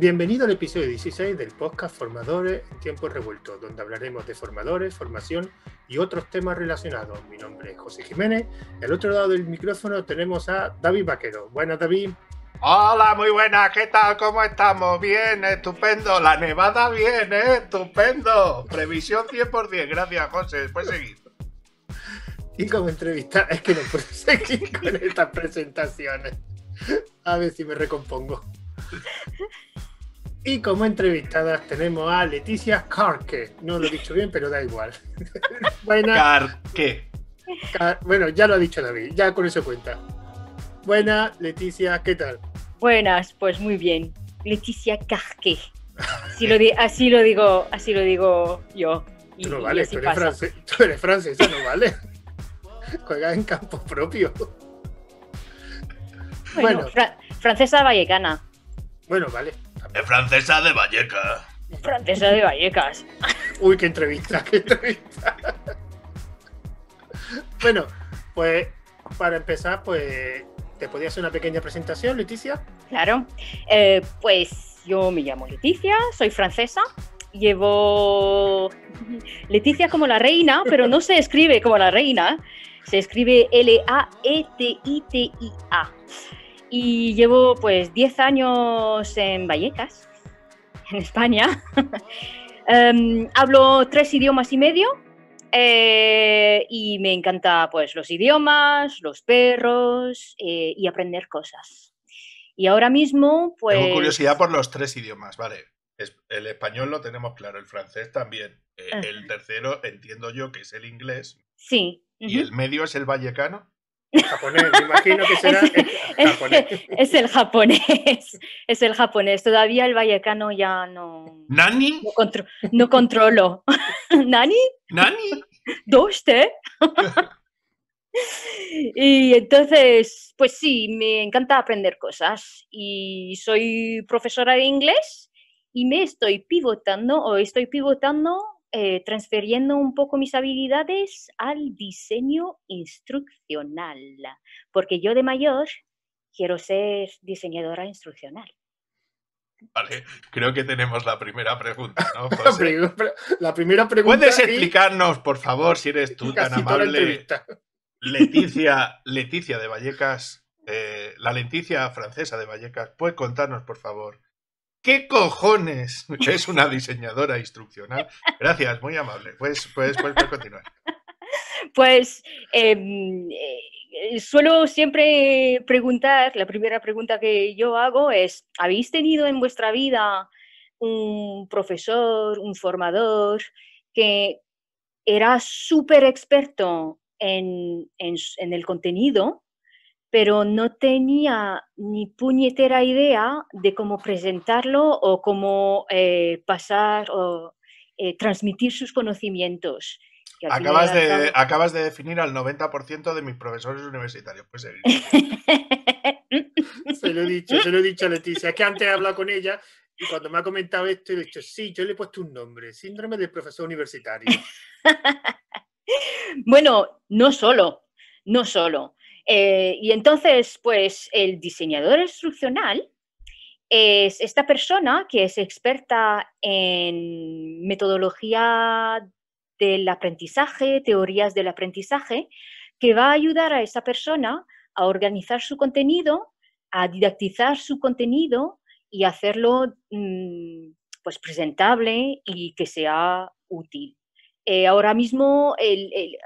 Bienvenido al episodio 16 del podcast Formadores en Tiempos Revueltos, donde hablaremos de formadores, formación y otros temas relacionados. Mi nombre es José Jiménez. Al otro lado del micrófono tenemos a David Vaquero. Buenas, David. Hola, muy buenas, ¿qué tal? ¿Cómo estamos? Bien, estupendo. La nevada bien, ¿eh? Estupendo. Previsión 100 por 10. Gracias, José. Después seguir. Y como entrevista, es que no puedo seguir con estas presentaciones. A ver si me recompongo. Y como entrevistadas tenemos a Leticia Carque. No lo he dicho bien, pero da igual. Buenas. Carque. bueno, ya lo ha dicho David, ya con eso cuenta. Buenas, Leticia, ¿qué tal? Buenas, pues muy bien. Leticia Carque. Así lo, digo, así lo digo yo. tú no vale, tú eres, francesa, tú no vale. Juega en campo propio. Bueno, francesa vallecana. Bueno, vale. Es francesa de Vallecas. Francesa de Vallecas. Uy, qué entrevista, qué entrevista. bueno, pues para empezar, pues te podías hacer una pequeña presentación, Leticia. Claro. Eh, pues yo me llamo Leticia, soy francesa. Llevo Leticia como la reina, pero no se escribe como la reina. Se escribe L-A-E-T-I-T-I-A. E t i t i a y llevo pues 10 años en Vallecas, en España. Em, hablo tres idiomas y medio eh, y me encanta pues los idiomas, los perros eh, y aprender cosas. Y ahora mismo pues... Tengo curiosidad por los tres idiomas, vale. el español lo tenemos claro, el francés también. Eh, el tercero entiendo yo que es el inglés. Sí. ¿Y el medio es el vallecano? Japonés, imagino que será es, el, japonés. Es, el japonés, Todavía el vallecano ya no. ¿Nani? No, no controlo. ¿Nani? ¿Nani? ¿Doste? y entonces, pues sí, me encanta aprender cosas y soy profesora de inglés y me estoy pivotando o estoy pivotando transferiendo eh, transfiriendo un poco mis habilidades al diseño instruccional, porque yo de mayor quiero ser diseñadora instruccional. Vale, creo que tenemos la primera pregunta, ¿no? la primera pregunta. ¿Puedes explicarnos, por favor, si eres tú tan amable, Leticia, Leticia de Vallecas, eh, la Leticia francesa de Vallecas, puedes contarnos, por favor, ¿Qué cojones? Es una diseñadora instruccional. Gracias, muy amable. Pues, pues, continuar. Pues, pues, pues em, eh, suelo siempre preguntar, la primera pregunta que yo hago es, ¿habéis tenido en vuestra vida un profesor, un formador que era súper experto en el contenido, pero no tenía ni puñetera idea de cómo presentarlo o cómo eh, pasar o eh, transmitir sus conocimientos. Acabas de, definir al 90% de mis profesores universitarios. Pues eh. se lo he dicho, se lo he dicho a Leticia, que antes he hablado con ella y cuando me ha comentado esto, he dicho, sí, yo le he puesto un nombre, síndrome del profesor universitario. bueno, no solo, no solo. Eh, y entonces, pues el diseñador instruccional es esta persona que es experta en metodología del aprendizaje, teorías del aprendizaje, que va a ayudar a esa persona a organizar su contenido, a didactizar su contenido y hacerlo mm, pues presentable y que sea útil. Eh, ahora mismo el,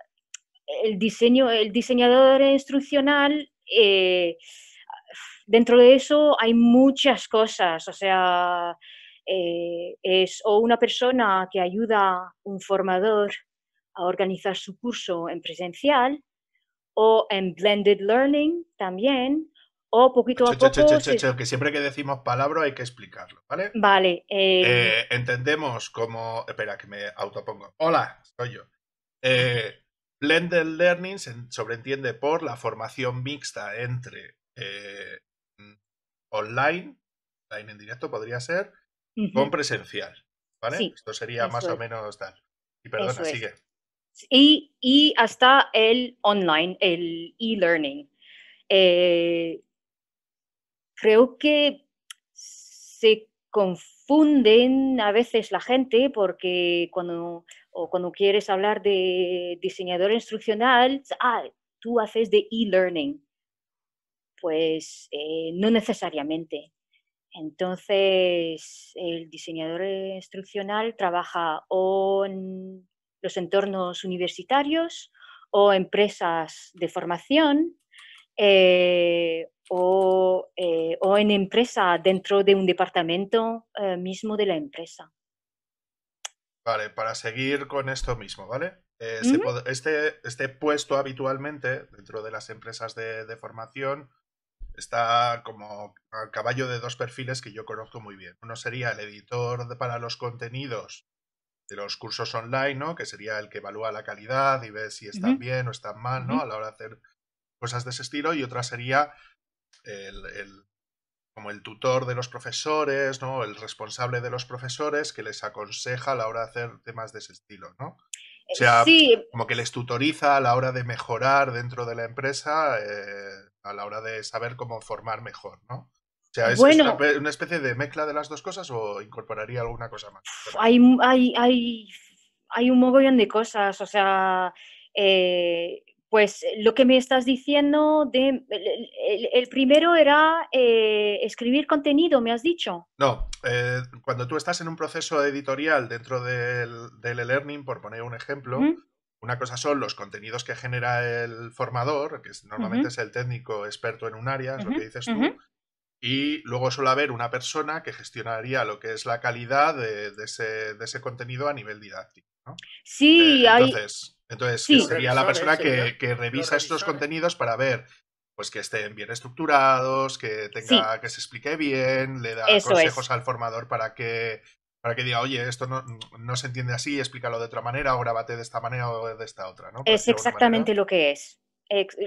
el, diseño, el diseñador instruccional, eh, dentro de eso hay muchas cosas, o sea, eh, es o una persona que ayuda a un formador a organizar su curso en presencial o en blended learning también, o poquito a poco. Que siempre que decimos palabra hay que explicarlo, ¿vale? Vale. Eh. entendemos como. Espera, que me autopongo. Hola, soy yo. Eh, Blended Learning se sobreentiende por la formación mixta entre eh, mm, online, online en directo podría ser, con presencial. ¿Vale? Esto sería más o menos tal. Y perdona, sigue. Y, hasta el online, el e-learning. Eh, creo que se confunden a veces la gente porque cuando, o cuando quieres hablar de diseñador instruccional, ah, tú haces de e-learning. Pues eh, no necesariamente. Entonces, el diseñador instruccional trabaja o en los entornos universitarios o empresas de formación eh, eh, o, en empresa, dentro de un departamento eh, mismo de la empresa. Vale, para seguir con esto mismo, ¿vale? Eh, este, este puesto habitualmente dentro de las empresas de, formación está como a caballo de dos perfiles que yo conozco muy bien. Uno sería el editor para los contenidos de los cursos online, ¿no? Que sería el que evalúa la calidad y ve si están bien o están mal, ¿no? A la hora de hacer cosas de ese estilo. Y otra sería el, como el tutor de los profesores, ¿no? El responsable de los profesores que les aconseja a la hora de hacer temas de ese estilo, ¿no? O eh, sea, como que les tutoriza a la hora de mejorar dentro de la empresa, eh, a la hora de saber cómo formar mejor, ¿no? O sea, ¿es una especie de mezcla de las dos cosas o incorporaría alguna cosa más? Hay, hay, un mogollón de cosas, o sea, eh, pues eh, lo que me estás diciendo, de, el, primero era eh, escribir contenido, me has dicho. No, eh, cuando tú estás en un proceso editorial dentro del, del e-learning, por poner un ejemplo, una cosa son los contenidos que genera el formador, que normalmente es el técnico experto en un área, es lo que dices tú, y luego suele haber una persona que gestionaría lo que es la calidad de, ese, contenido a nivel didáctico. Sí, entonces, hay entonces, sería la persona que, revisa estos contenidos para ver pues que estén bien estructurados, que tenga, que se explique bien, le da consejos al formador para que para que diga, oye, esto no, se entiende así, explícalo de otra manera, o grábate de esta manera o de esta otra, ¿no? es exactamente lo que es.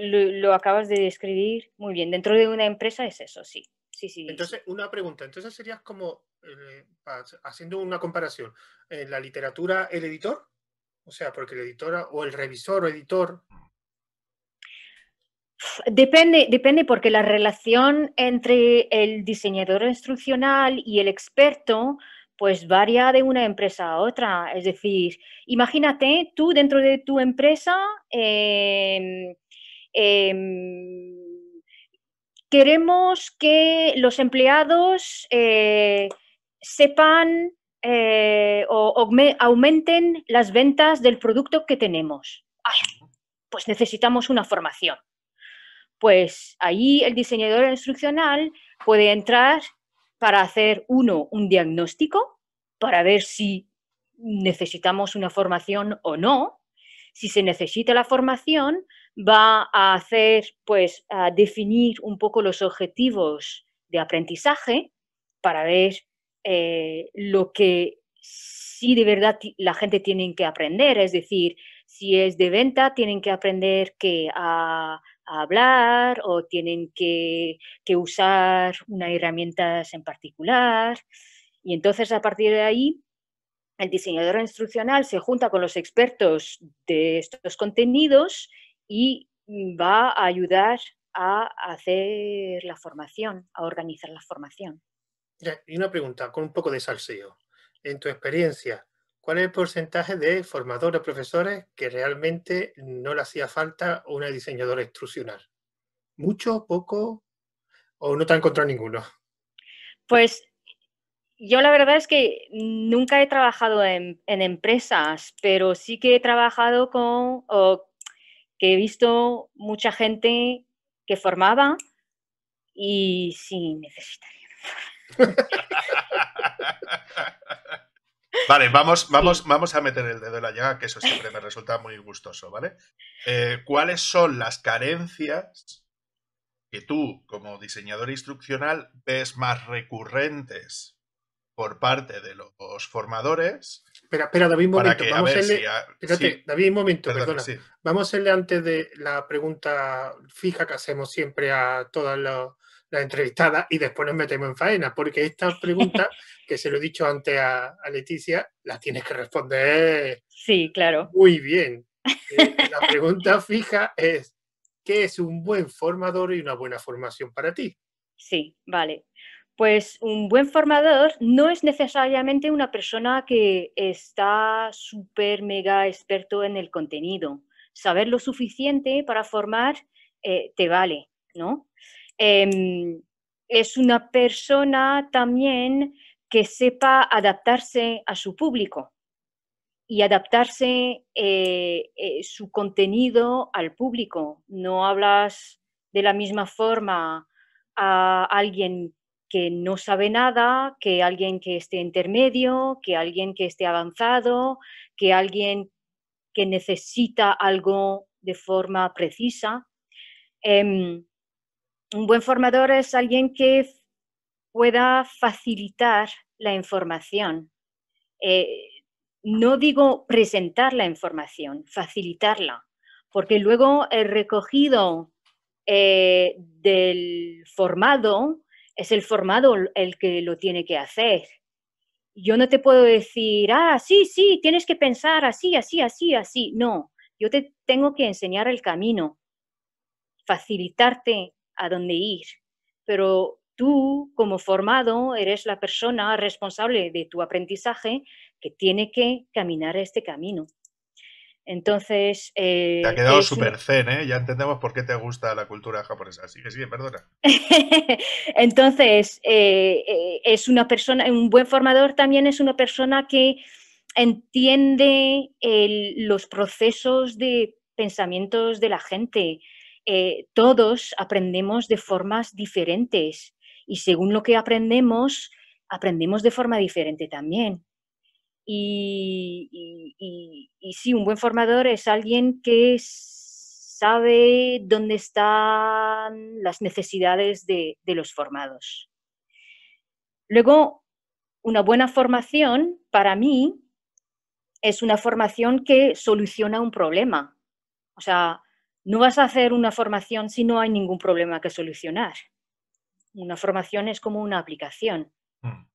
Lo, acabas de describir muy bien. Dentro de una empresa es eso, sí. sí, sí entonces, una pregunta. Entonces serías como, eh, haciendo una comparación, en eh, la literatura, el editor o sea, porque la editora o el revisor o editor. Depende, depende porque la relación entre el diseñador instruccional y el experto pues varía de una empresa a otra. Es decir, imagínate tú dentro de tu empresa em, em, queremos que los empleados eh, sepan eh, o, aumenten las ventas del producto que tenemos. pues necesitamos una formación. Pues ahí el diseñador instruccional puede entrar para hacer, uno, un diagnóstico, para ver si necesitamos una formación o no. Si se necesita la formación, va a hacer, pues, a definir un poco los objetivos de aprendizaje para ver eh, lo que sí de verdad la gente tiene que aprender, es decir, si es de venta, tienen que aprender que a, hablar o tienen que, que usar unas herramientas en particular. Y entonces a partir de ahí, el diseñador instruccional se junta con los expertos de estos contenidos y mm, va a ayudar a hacer la formación, a organizar la formación y una pregunta con un poco de salseo. En tu experiencia, ¿cuál es el porcentaje de formadores, profesores que realmente no le hacía falta una diseñadora instruccional? ¿Mucho, poco o no te ha encontrado ninguno? Pues yo la verdad es que nunca he trabajado en, en empresas, pero sí que he trabajado con, o que he visto mucha gente que formaba y sin necesitar Vale, vamos, vamos, vamos a meter el dedo en la llaga, que eso siempre me resulta muy gustoso, ¿vale? Eh, ¿Cuáles son las carencias que tú, como diseñador instruccional, ves más recurrentes por parte de los formadores? Espera, espera, David, un momento. vamos a, espérate, David, un momento, perdona. Vamos a leer antes de la pregunta fija que hacemos siempre a todas los la entrevistada y después nos metemos en faena, porque esta preguntas, que se lo he dicho antes a, Leticia, las tienes que responder. Sí, claro. Muy bien. Eh, la pregunta fija es, ¿qué es un buen formador y una buena formación para ti? Sí, vale. Pues un buen formador no es necesariamente una persona que está súper mega experto en el contenido. Saber lo suficiente para formar eh, te vale, ¿no? Em, es una persona también que sepa adaptarse a su público y adaptarse eh, eh, su contenido al público. No hablas de la misma forma a alguien que no sabe nada, que alguien que esté intermedio, que alguien que esté avanzado, que alguien que necesita algo de forma precisa. Em, un buen formador es alguien que pueda facilitar la información. Eh, no digo presentar la información, facilitarla, porque luego el recogido eh, del formado es el formado el que lo tiene que hacer. Yo no te puedo decir, ah, sí, sí, tienes que pensar así, así, así, así. No, yo te tengo que enseñar el camino, facilitarte a dónde ir. Pero tú, como formado, eres la persona responsable de tu aprendizaje que tiene que caminar este camino. Entonces. Eh, te ha quedado súper zen, ¿eh? Ya entendemos por qué te gusta la cultura japonesa. Así sí, perdona. Entonces, eh, es una persona, un buen formador también es una persona que entiende los procesos de pensamientos de la gente, eh, todos aprendemos de formas diferentes y según lo que aprendemos, aprendemos de forma diferente también. Y, sí, un buen formador es alguien que sabe dónde están las necesidades de, de los formados. Luego, una buena formación para mí es una formación que soluciona un problema. O sea, no vas a hacer una formación si no hay ningún problema que solucionar. Una formación es como una aplicación. Hmm.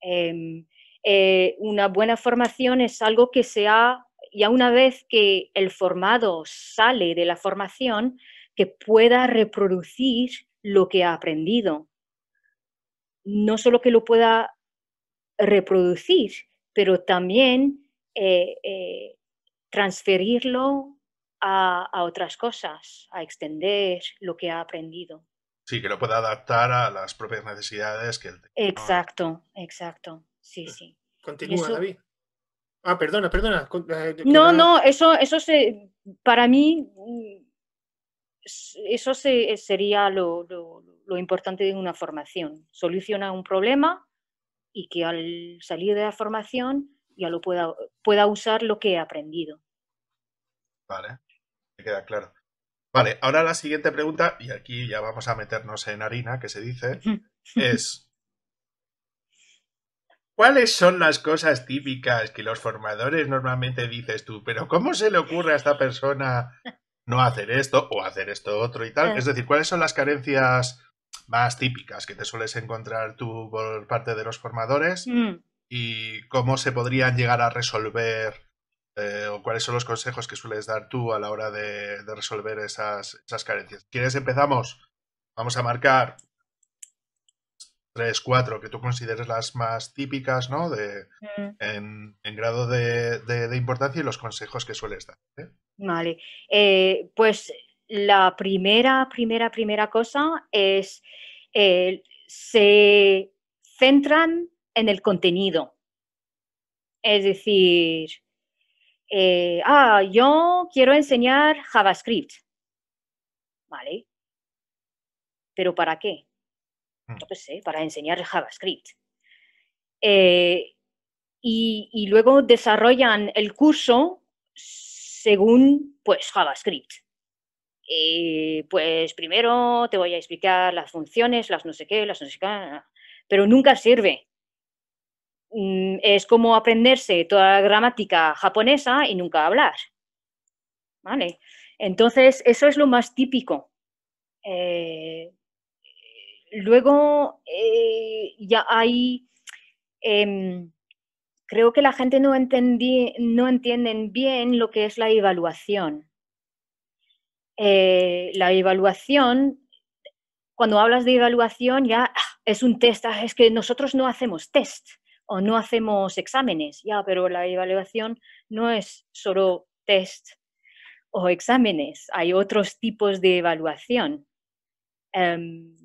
Em, eh, una buena formación es algo que sea, ha, ya una vez que el formado sale de la formación, que pueda reproducir lo que ha aprendido. No solo que lo pueda reproducir, pero también eh, eh, transferirlo a, otras cosas, a extender lo que ha aprendido. Sí, que lo pueda adaptar a las propias necesidades que él Exacto, exacto. Sí, eh, sí. Continúa, David. Ah, perdona, perdona. Eh, no, no, eso, eso se, para mí, eso sería lo, lo importante de una formación. Soluciona un problema y que al salir de la formación ya lo pueda, pueda usar lo que he aprendido. Vale queda claro. Vale, ahora la siguiente pregunta, y aquí ya vamos a meternos en harina, que se dice, es... ¿Cuáles son las cosas típicas que los formadores normalmente dices tú? Pero ¿cómo se le ocurre a esta persona no hacer esto o hacer esto otro y tal? Eh. Es decir, ¿cuáles son las carencias más típicas que te sueles encontrar tú por parte de los formadores? Mm. ¿Y cómo se podrían llegar a resolver eh, cuáles son los consejos que sueles dar tú a la hora de, resolver esas, esas, carencias. ¿Quieres empezamos? Vamos a marcar tres, cuatro que tú consideres las más típicas, ¿no? De, mm. en, grado de, importancia y los consejos que sueles dar. ¿eh? Vale. Eh, pues la primera, primera, primera cosa es se centran en el contenido. Es decir, eh, ah, yo quiero enseñar JavaScript. ¿Vale? ¿Pero para qué? No mm. sé, para enseñar JavaScript. Eh, y, luego desarrollan el curso según pues JavaScript. Eh, pues primero te voy a explicar las funciones, las no sé qué, las no sé qué, ah, ah, ah, pero nunca sirve Mm, es como aprenderse toda la gramática japonesa y nunca hablar. ¿Vale? Entonces, eso es lo más típico. Eh, luego, eh, ya hay, em, creo que la gente no, entiende no entienden bien lo que es la evaluación. Eh, la evaluación, cuando hablas de evaluación, ya ah, es un test, ah, es que nosotros no hacemos test o no hacemos exámenes. Ya, pero la evaluación no es solo test o exámenes, hay otros tipos de evaluación. Em,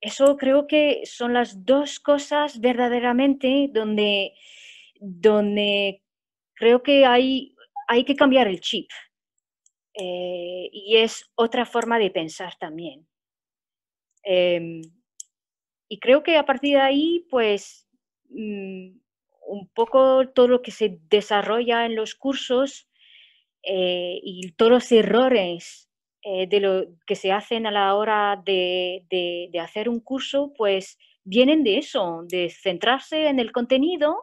eso creo que son las dos cosas verdaderamente donde, donde creo que hay, hay que cambiar el chip. Eh, y es otra forma de pensar también. Em, y creo que a partir de ahí, pues Mm, un poco todo lo que se desarrolla en los cursos eh, y todos los errores eh, de lo que se hacen a la hora de, hacer un curso, pues vienen de eso, de centrarse en el contenido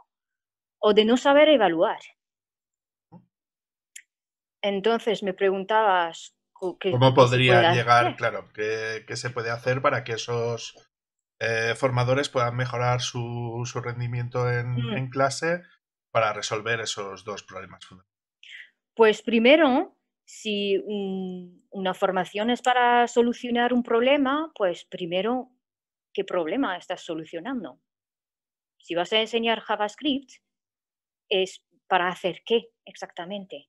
o de no saber evaluar. Entonces me preguntabas... ¿Cómo podría llegar, claro, qué, qué se puede hacer para que esos eh, formadores puedan mejorar su, rendimiento mm. en, clase para resolver esos dos problemas fundamentales? Pues primero, si una formación es para solucionar un problema, pues primero, ¿qué problema estás solucionando? Si vas a enseñar JavaScript, es para hacer qué exactamente.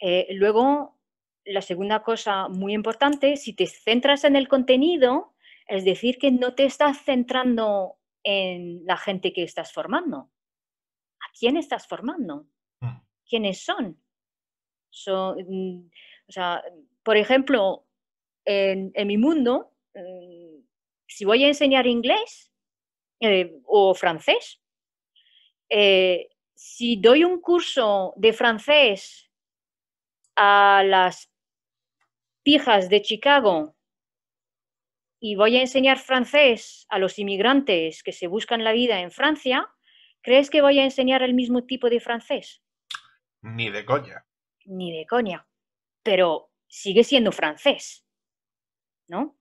Eh, luego, la segunda cosa muy importante, si te centras en el contenido, es decir, que no te estás centrando en la gente que estás formando. ¿A quién estás formando? Mm. ¿Quiénes son? Mm, por ejemplo, en, mi mundo, mm, si voy a enseñar inglés eh, o francés, eh, si doy un curso de francés a las pijas de Chicago y voy a enseñar francés a los inmigrantes que se buscan la vida en Francia, ¿crees que voy a enseñar el mismo tipo de francés? Ni de coña. Ni de coña. Pero sigue siendo francés, ¿no?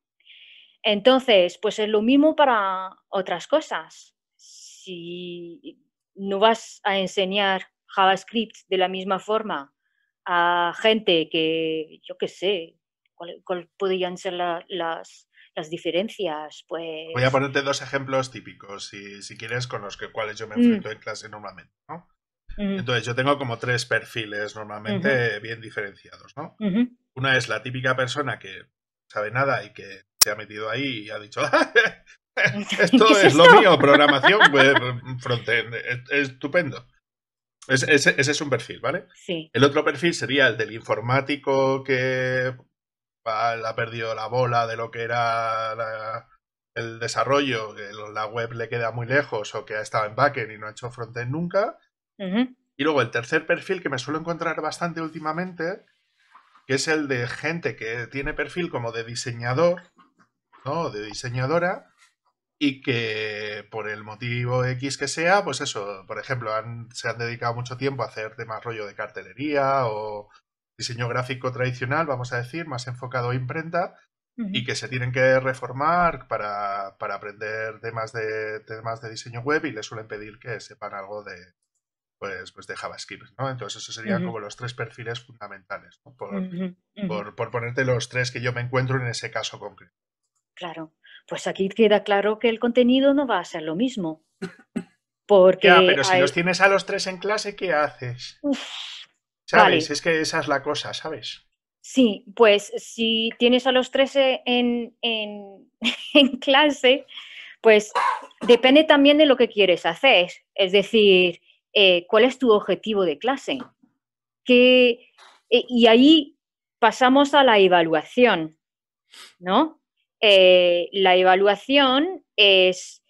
Entonces, pues es lo mismo para otras cosas. Si no vas a enseñar JavaScript de la misma forma a gente que, yo qué sé, cuáles podrían ser las, las diferencias, pues... Voy a pues ponerte dos ejemplos típicos, si, si quieres, con los que, cuales yo me mm. enfrento en clase normalmente, ¿no? Mm. Entonces, yo tengo como tres perfiles normalmente bien diferenciados, ¿no? Una es la típica persona que sabe nada y que se ha metido ahí y ha dicho, esto es, lo mío, programación, pues, frontend, e-, estupendo. Ese, ese, es un perfil, ¿vale? Sí. El otro perfil sería el del informático que ha perdido la bola de lo que era el desarrollo, que la web le queda muy lejos o que ha estado en backend y no ha hecho frontend nunca. Y luego el tercer perfil que me suelo encontrar bastante últimamente, que es el de gente que tiene perfil como de diseñador, ¿no? De diseñadora y que por el motivo X que sea, pues eso, por ejemplo, se han dedicado mucho tiempo a hacer temas rollo de cartelería o diseño gráfico tradicional, vamos a decir, más enfocado a imprenta, y que se tienen que reformar para, para, aprender temas de, temas de diseño web y le suelen pedir que sepan algo de, pues, pues de JavaScript, ¿no? Entonces esos serían como los tres perfiles fundamentales, por, ponerte los tres que yo me encuentro en ese caso concreto. Claro, pues aquí queda claro que el contenido no va a ser lo mismo. Porque ya, pero si los tienes a los tres en clase, ¿qué haces? ¿Sabes? Es que esa es la cosa, ¿sabes? Sí, pues si tienes a los 13 en, clase, pues depende también de lo que quieres hacer. Es decir, eh, ¿cuál es tu objetivo de clase? Eh, y ahí pasamos a la evaluación, ¿no? Eh, la evaluación es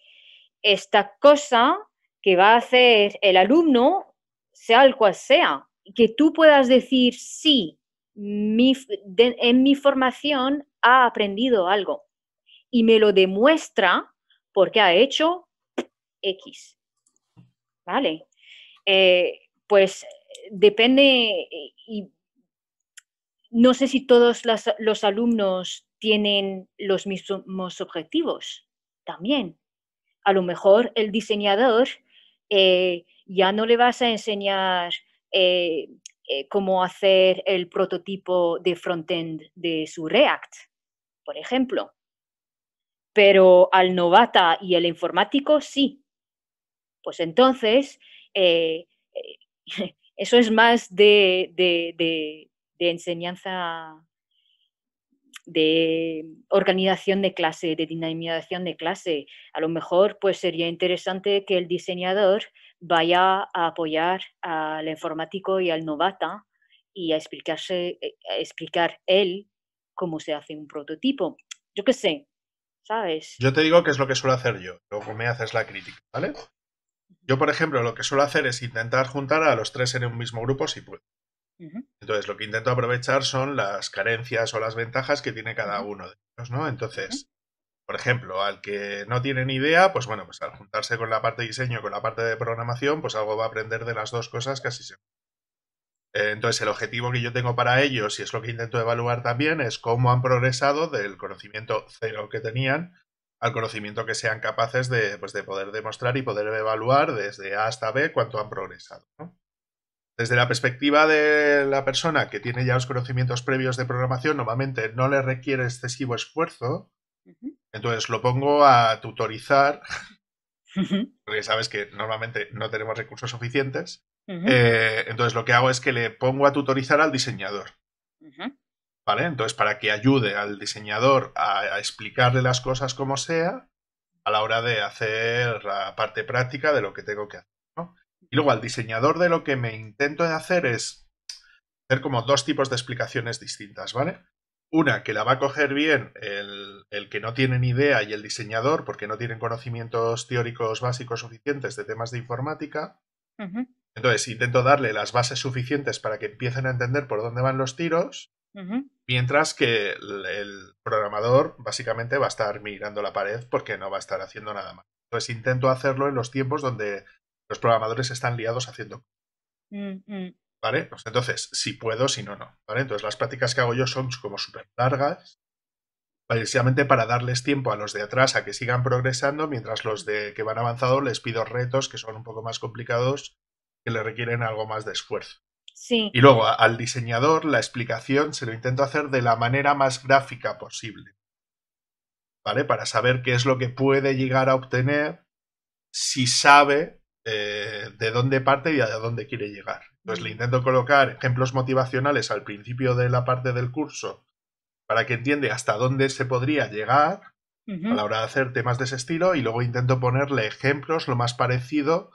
esta cosa que va a hacer el alumno, sea el cual sea, que tú puedas decir, sí, en mi formación ha aprendido algo y me lo demuestra porque ha hecho X. ¿Vale? Eh, pues depende eh, y no sé si todos los alumnos tienen los mismos objetivos también. A lo mejor el diseñador eh, ya no le vas a enseñar eh, eh, cómo hacer el prototipo de frontend de su React, por ejemplo. Pero al novata y al informático sí. Pues entonces, eh, eso es más de, de enseñanza de organización de clase, de dinamización de clase. A lo mejor pues sería interesante que el diseñador vaya a apoyar al informático y al novata y a, explicarse, eh, a explicar él cómo se hace un prototipo. Yo qué sé, ¿sabes? Yo te digo que es lo que suelo hacer yo, luego me haces la crítica, ¿vale? Yo, por ejemplo, lo que suelo hacer es intentar juntar a los tres en un mismo grupo si puedo. Entonces, lo que intento aprovechar son las carencias o las ventajas que tiene cada uno de ellos, ¿no? Entonces, por ejemplo, al que no tiene ni idea, pues bueno, pues al juntarse con la parte de diseño y con la parte de programación, pues algo va a aprender de las dos cosas casi siempre. Eh, entonces, el objetivo que yo tengo para ellos, y es lo que intento evaluar también, es cómo han progresado del conocimiento cero que tenían al conocimiento que sean capaces de, pues, poder demostrar y poder evaluar desde A hasta B cuánto han progresado. Desde la perspectiva de la persona que tiene ya los conocimientos previos de programación, normalmente no le requiere excesivo esfuerzo, entonces lo pongo a tutorizar, porque sabes que normalmente no tenemos recursos suficientes. Eh, entonces lo que hago es que le pongo a tutorizar al diseñador. ¿Vale? Entonces para que ayude al diseñador a, explicarle las cosas como sea a la hora de hacer la parte práctica de lo que tengo que hacer. Y luego al diseñador de lo que me intento hacer es hacer como dos tipos de explicaciones distintas, ¿vale? una que la va a coger bien el, que no tiene ni idea y el diseñador, porque no tienen conocimientos teóricos básicos suficientes de temas de informática. Entonces intento darle las bases suficientes para que empiecen a entender por dónde van los tiros, mientras que el, programador básicamente va a estar mirando la pared porque no va a estar haciendo nada más. Entonces intento hacerlo en los tiempos donde los programadores están liados haciendo. Mm, mm. Pues entonces, si puedo, si no, no. Entonces, las prácticas que hago yo son como súper largas, precisamente para darles tiempo a los de atrás a que sigan progresando, mientras los de que van avanzado les pido retos que son un poco más complicados, que le requieren algo más de esfuerzo. Y luego al diseñador la explicación se lo intento hacer de la manera más gráfica posible. ¿Vale? Para saber qué es lo que puede llegar a obtener si sabe eh, de dónde parte y a dónde quiere llegar. Entonces pues le intento colocar ejemplos motivacionales al principio de la parte del curso para que entiende hasta dónde se podría llegar a la hora de hacer temas de ese estilo y luego intento ponerle ejemplos lo más parecido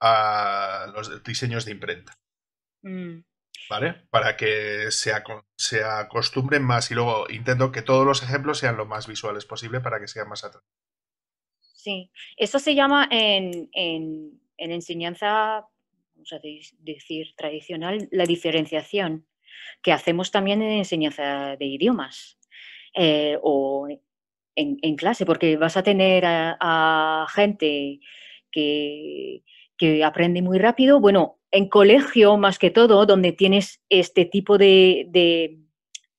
a los diseños de imprenta. Mm. ¿Vale? Para que se, acostumbren más y luego intento que todos los ejemplos sean lo más visuales posible para que sean más atractivos. Sí, eso se llama en, en enseñanza decir tradicional, la diferenciación que hacemos también en enseñanza de idiomas eh, o en, clase, porque vas a tener a, gente que, que aprende muy rápido, bueno, en colegio más que todo, donde tienes este tipo de,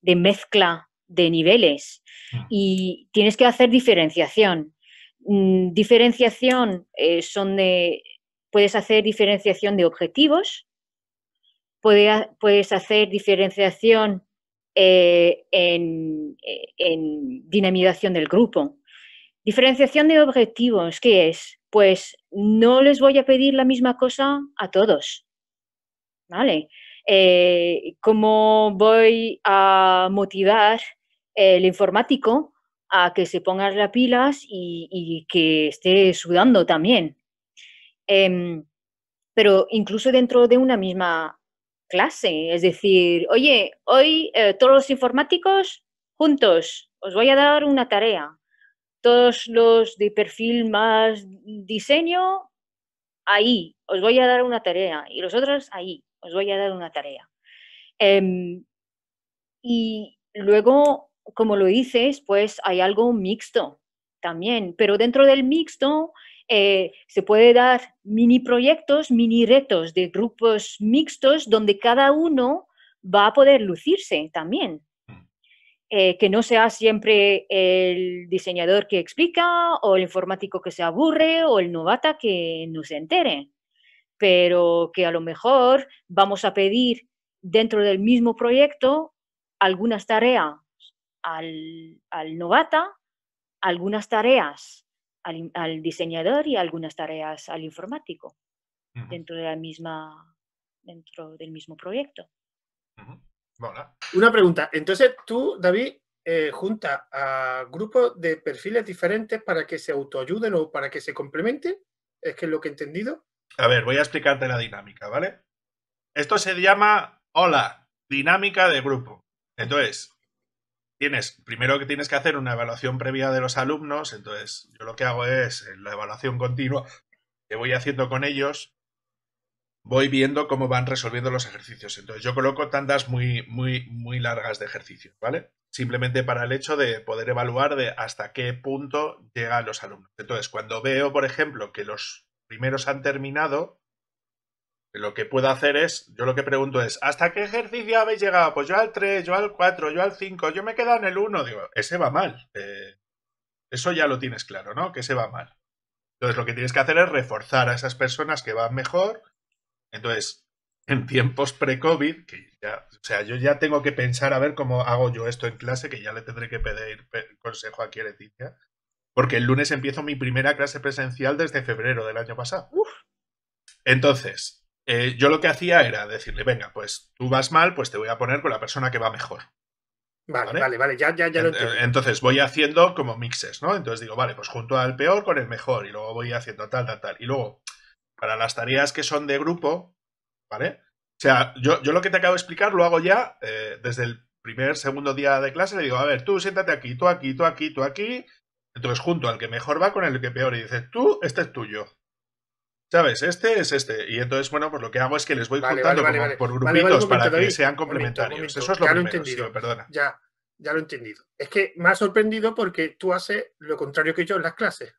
mezcla de niveles mm. y tienes que hacer diferenciación. Mm, diferenciación eh, son de puedes hacer diferenciación de objetivos, puedes hacer diferenciación eh, en, dinamización del grupo. Diferenciación de objetivos, ¿qué es? Pues no les voy a pedir la misma cosa a todos. ¿Vale? Eh, ¿Cómo voy a motivar el informático a que se ponga las pilas y que esté sudando también? Em, pero incluso dentro de una misma clase, es decir, oye, hoy eh, todos los informáticos juntos, os voy a dar una tarea. Todos los de perfil más diseño, ahí, os voy a dar una tarea. Y los otros, ahí, os voy a dar una tarea. Em, y luego, como lo dices, pues hay algo mixto también, pero dentro del mixto eh, se puede dar mini proyectos, mini retos de grupos mixtos donde cada uno va a poder lucirse también. Mm. Eh, que no sea siempre el diseñador que explica o el informático que se aburre o el novata que no se entere, pero que a lo mejor vamos a pedir dentro del mismo proyecto algunas tareas al novata, algunas tareas al, diseñador y algunas tareas al informático dentro de la misma dentro del mismo proyecto. Una pregunta. Entonces tú, David, eh, junta a grupos de perfiles diferentes para que se autoayuden o para que se complementen. ¿Es que es lo que he entendido? A ver, voy a explicarte la dinámica, ¿vale? Esto se llama, hola, dinámica de grupo. Entonces, tienes, primero que tienes que hacer una evaluación previa de los alumnos, entonces yo lo que hago es eh, la evaluación continua que voy haciendo con ellos, voy viendo cómo van resolviendo los ejercicios. Entonces yo coloco tandas muy, muy, muy largas de ejercicios, ¿vale? Simplemente para el hecho de poder evaluar de hasta qué punto llegan los alumnos. Entonces, cuando veo, por ejemplo, que los primeros han terminado, lo que puedo hacer es, yo lo que pregunto es, ¿hasta qué ejercicio habéis llegado? Pues yo al 3, yo al 4, yo al 5, yo me quedo en el 1. Digo, ese va mal. Eh, eso ya lo tienes claro, ¿no? Que ese va mal. Entonces lo que tienes que hacer es reforzar a esas personas que van mejor. Entonces, en tiempos pre-COVID, que ya, o sea, yo ya tengo que pensar a ver cómo hago yo esto en clase, que ya le tendré que pedir consejo aquí a Leticia, porque el lunes empiezo mi primera clase presencial desde febrero del año pasado. Entonces, eh, yo lo que hacía era decirle, venga, pues tú vas mal, pues te voy a poner con la persona que va mejor. Vale, vale, vale, ya, ya, ya lo entiendo. Entonces voy haciendo como mixes, ¿no? Entonces digo, vale, pues junto al peor con el mejor y luego voy haciendo tal, tal, tal. Y luego, para las tareas que son de grupo, ¿vale? O sea, yo, lo que te acabo de explicar lo hago ya eh, desde el primer, segundo día de clase. Le digo, a ver, tú siéntate aquí, tú aquí, tú aquí, tú aquí. Entonces junto al que mejor va con el que peor y dices, tú, este es tuyo. ¿Sabes? Este es este. Y entonces, bueno, pues lo que hago es que les voy contando por grupitos para que sean complementarios. Eso es lo ya primero, entendido. Ya, ya lo he entendido. Es que me ha sorprendido porque tú haces lo contrario que yo en las clases.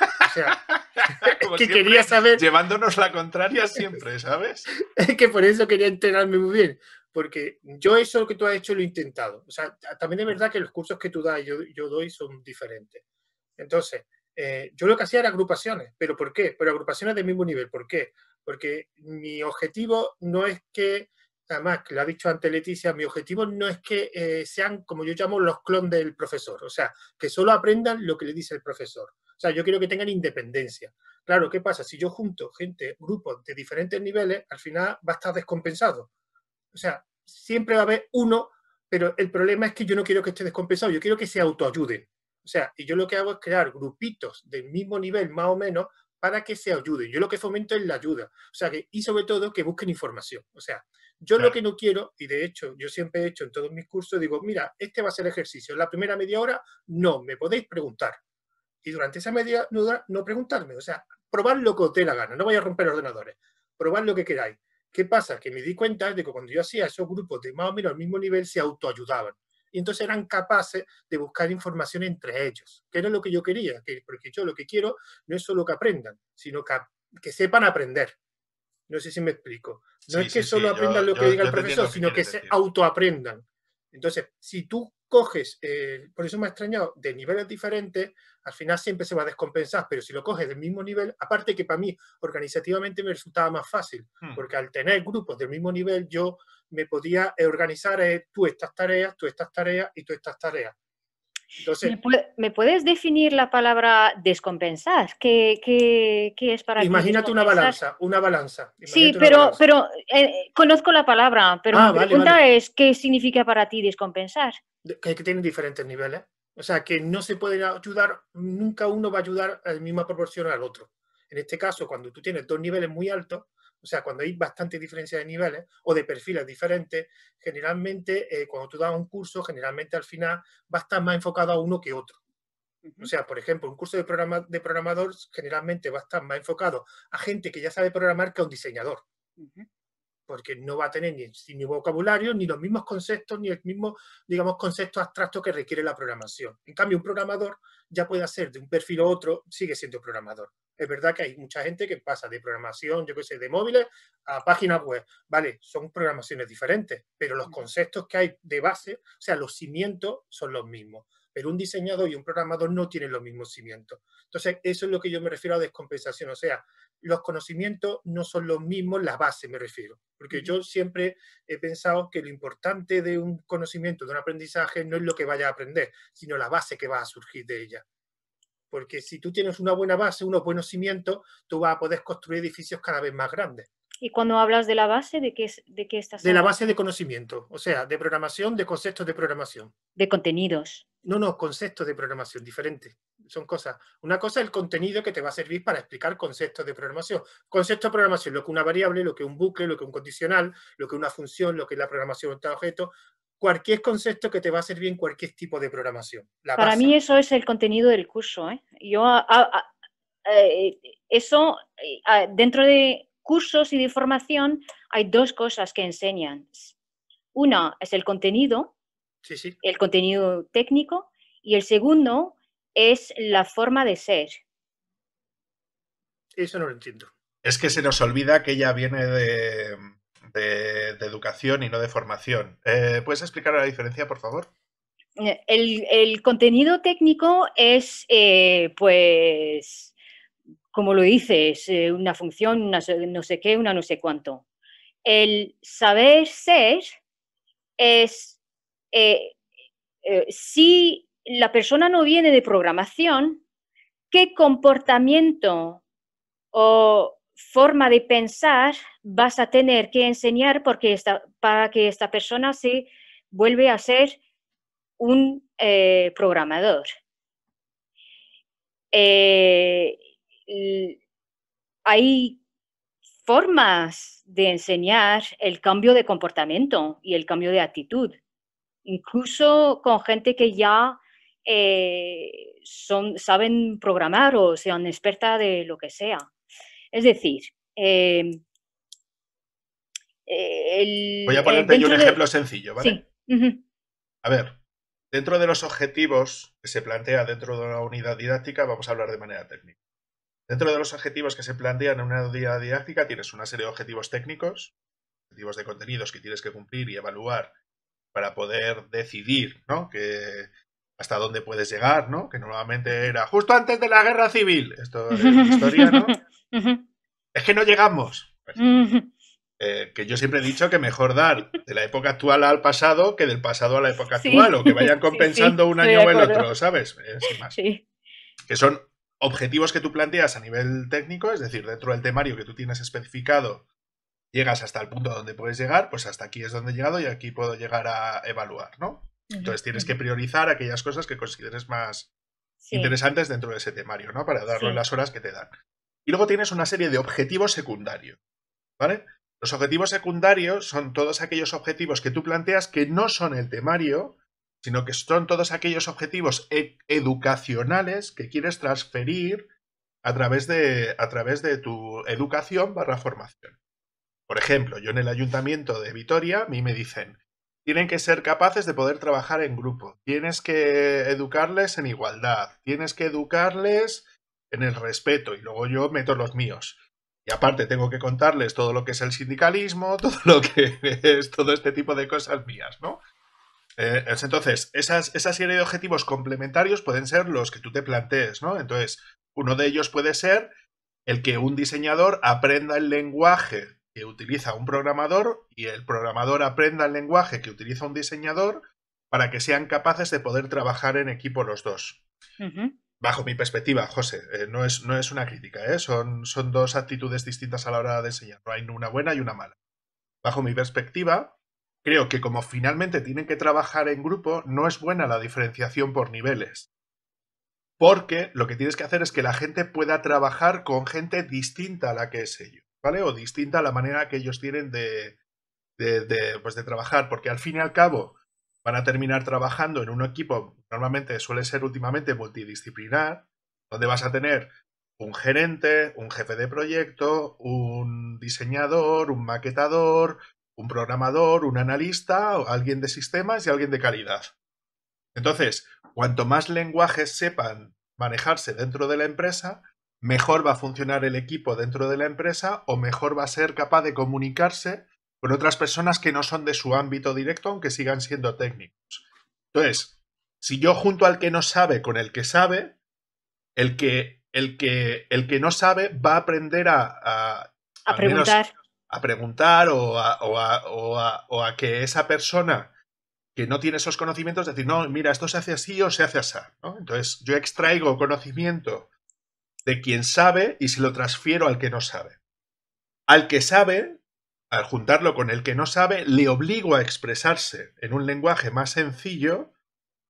O sea, que quería saber. Llevándonos la contraria siempre, ¿sabes? es que por eso quería enterarme muy bien. Porque yo eso que tú has hecho lo he intentado. O sea, también es verdad que los cursos que tú das y yo doy son diferentes. Entonces, eh, yo lo que hacía era agrupaciones, pero ¿por qué? Pero agrupaciones del mismo nivel, ¿por qué? Porque mi objetivo no es que, además, que lo ha dicho antes Leticia, mi objetivo no es que eh, sean, como yo llamo, los clones del profesor, o sea, que solo aprendan lo que le dice el profesor. O sea, yo quiero que tengan independencia. Claro, ¿qué pasa? Si yo junto gente, grupos de diferentes niveles, al final va a estar descompensado. O sea, siempre va a haber uno, pero el problema es que yo no quiero que esté descompensado, yo quiero que se autoayuden. O sea, y yo lo que hago es crear grupitos del mismo nivel, más o menos, para que se ayuden. Yo lo que fomento es la ayuda. O sea, que, y sobre todo que busquen información. O sea, yo lo que no quiero, y de hecho yo siempre he hecho en todos mis cursos, digo, mira, este va a ser el ejercicio. La primera media hora, no, me podéis preguntar. Y durante esa media hora, no preguntarme. O sea, probar lo que os dé la gana. No vaya a romper ordenadores. Probar lo que queráis. ¿Qué pasa? Que me di cuenta de que cuando yo hacía esos grupos de más o menos el mismo nivel, se autoayudaban y entonces eran capaces de buscar información entre ellos, que era lo que yo quería, que, porque yo lo que quiero no es solo que aprendan, sino que, que sepan aprender. No sé si me explico. No es que solo aprendan lo que diga el profesor, sino que se autoaprendan. Entonces, si tú coges, eh, por eso me ha extrañado, de niveles diferentes, al final siempre se va a descompensar, pero si lo coges del mismo nivel, aparte que para mí organizativamente me resultaba más fácil, hmm. porque al tener grupos del mismo nivel yo me podía organizar eh, tú estas tareas, tú estas tareas y tú estas tareas. ¿Me, puedes definir la palabra descompensar? ¿Qué, es para Imagínate una balanza, una balanza. Sí, pero, pero eh, conozco la palabra, pero ah, mi pregunta es ¿qué significa para ti descompensar? Que, tienen diferentes niveles. O sea, que no se pueden ayudar, nunca uno va a ayudar a la misma proporción al otro. En este caso, cuando tú tienes dos niveles muy altos, o sea, cuando hay bastante diferencia de niveles o de perfiles diferentes, generalmente eh, cuando tú das un curso, generalmente al final va a estar más enfocado a uno que otro. O sea, por ejemplo, un curso de, programa, de programador generalmente va a estar más enfocado a gente que ya sabe programar que a un diseñador porque no va a tener ni, vocabulario, ni los mismos conceptos, ni el mismo, digamos, concepto abstracto que requiere la programación. En cambio, un programador ya puede hacer de un perfil a otro, sigue siendo programador. Es verdad que hay mucha gente que pasa de programación, yo qué sé, de móviles a páginas web. Vale, son programaciones diferentes, pero los conceptos que hay de base, o sea, los cimientos son los mismos. Pero un diseñador y un programador no tienen los mismos cimientos. Entonces, eso es lo que yo me refiero a descompensación. O sea, los conocimientos no son los mismos, las bases me refiero, porque yo siempre he pensado que lo importante de un conocimiento, de un aprendizaje, no es lo que vaya a aprender, sino la base que va a surgir de ella. Porque si tú tienes una buena base, unos buenos cimientos, tú vas a poder construir edificios cada vez más grandes. ¿Y cuando hablas de la base, de qué, es, de qué estás De la base de conocimiento, o sea, de programación, de conceptos de programación. De contenidos. No, no, conceptos de programación diferentes. Son cosas. Una cosa es el contenido que te va a servir para explicar conceptos de programación. Conceptos de programación, lo que una variable, lo que un bucle, lo que un condicional, lo que una función, lo que es la programación de a objeto. Cualquier concepto que te va a servir en cualquier tipo de programación. para mí eso es el contenido del curso. ¿eh? Yo, eh, eso, eh, dentro de cursos y de formación hay dos cosas que enseñan. Una es el contenido, el contenido técnico, y el segundo es la forma de ser. Eso no lo entiendo. Es que se nos olvida que ella viene de, educación y no de formación. Eh, ¿Puedes explicar la diferencia, por favor? Eh, el, contenido técnico es, eh, pues, como lo dices, eh, una función, no sé qué, una no sé cuánto. El saber ser es, eh, eh, si la persona no viene de programación, ¿qué comportamiento o forma de pensar vas a tener que enseñar porque para que esta persona se vuelve a ser un programador? Eh, eh, hay formas de enseñar el cambio de comportamiento y el cambio de actitud, incluso con gente que ya eh, son, saben programar o sean experta de lo que sea. Es decir, eh, voy a ponerte un ejemplo sencillo, ¿vale? A ver, dentro de los objetivos que se plantea dentro de la unidad didáctica, vamos a hablar de manera técnica. Dentro de los objetivos que se plantean en una guía didáctica tienes una serie de objetivos técnicos, objetivos de contenidos que tienes que cumplir y evaluar para poder decidir, ¿no? Que hasta dónde puedes llegar, ¿no? Que normalmente era justo antes de la guerra civil. Esto es historia, ¿no? es que no llegamos. Eh, que yo siempre he dicho que mejor dar de la época actual al pasado que del pasado a la época actual, o que vayan compensando un año o el otro, ¿sabes? Sí. Que son objetivos que tú planteas a nivel técnico, es decir, dentro del temario que tú tienes especificado, llegas hasta el punto donde puedes llegar, pues hasta aquí es donde he llegado y aquí puedo llegar a evaluar, ¿no? Entonces tienes que priorizar aquellas cosas que consideres más interesantes dentro de ese temario, ¿no? Para darlo en las horas que te dan. Y luego tienes una serie de objetivos secundarios, ¿vale? Los objetivos secundarios son todos aquellos objetivos que tú planteas que no son el temario, sino que son todos aquellos objetivos e-, educacionales que quieres transferir a través de, a través de tu educación barra formación. Por ejemplo, yo en el ayuntamiento de Vitoria, a mí me dicen, tienen que ser capaces de poder trabajar en grupo, tienes que educarles en igualdad, tienes que educarles en el respeto y luego yo meto los míos. Y aparte tengo que contarles todo lo que es el sindicalismo, todo lo que es todo este tipo de cosas mías, ¿no? Eh, entonces, esa serie de objetivos complementarios pueden ser los que tú te plantees, ¿no? Entonces, uno de ellos puede ser el que un diseñador aprenda el lenguaje que utiliza un programador y el programador aprenda el lenguaje que utiliza un diseñador para que sean capaces de poder trabajar en equipo los dos. Bajo mi perspectiva, José, eh, no, es, no, es, una crítica, ¿eh? son, son dos actitudes distintas a la hora de diseñar. No hay una buena y una mala. Bajo mi perspectiva, Creo que como finalmente tienen que trabajar en grupo, no es buena la diferenciación por niveles. Porque lo que tienes que hacer es que la gente pueda trabajar con gente distinta a la que es ellos, ¿vale? O distinta a la manera que ellos tienen de, de, pues de trabajar. Porque al fin y al cabo van a terminar trabajando en un equipo, normalmente suele ser últimamente multidisciplinar, donde vas a tener un gerente, un jefe de proyecto, un diseñador, un maquetador, un programador, un analista, alguien de sistemas y alguien de calidad. Entonces, cuanto más lenguajes sepan manejarse dentro de la empresa, mejor va a funcionar el equipo dentro de la empresa o mejor va a ser capaz de comunicarse con otras personas que no son de su ámbito directo, aunque sigan siendo técnicos. Entonces, si yo junto al que no sabe con el que sabe, el que, el que, el que no sabe va a aprender a, a, preguntar a preguntar o a, que esa persona que no tiene esos conocimientos decir, no, mira, esto se hace así o se hace así. Entonces yo extraigo conocimiento de quien sabe y se lo transfiero al que no sabe. Al que sabe, al juntarlo con el que no sabe, le obligo a expresarse en un lenguaje más sencillo,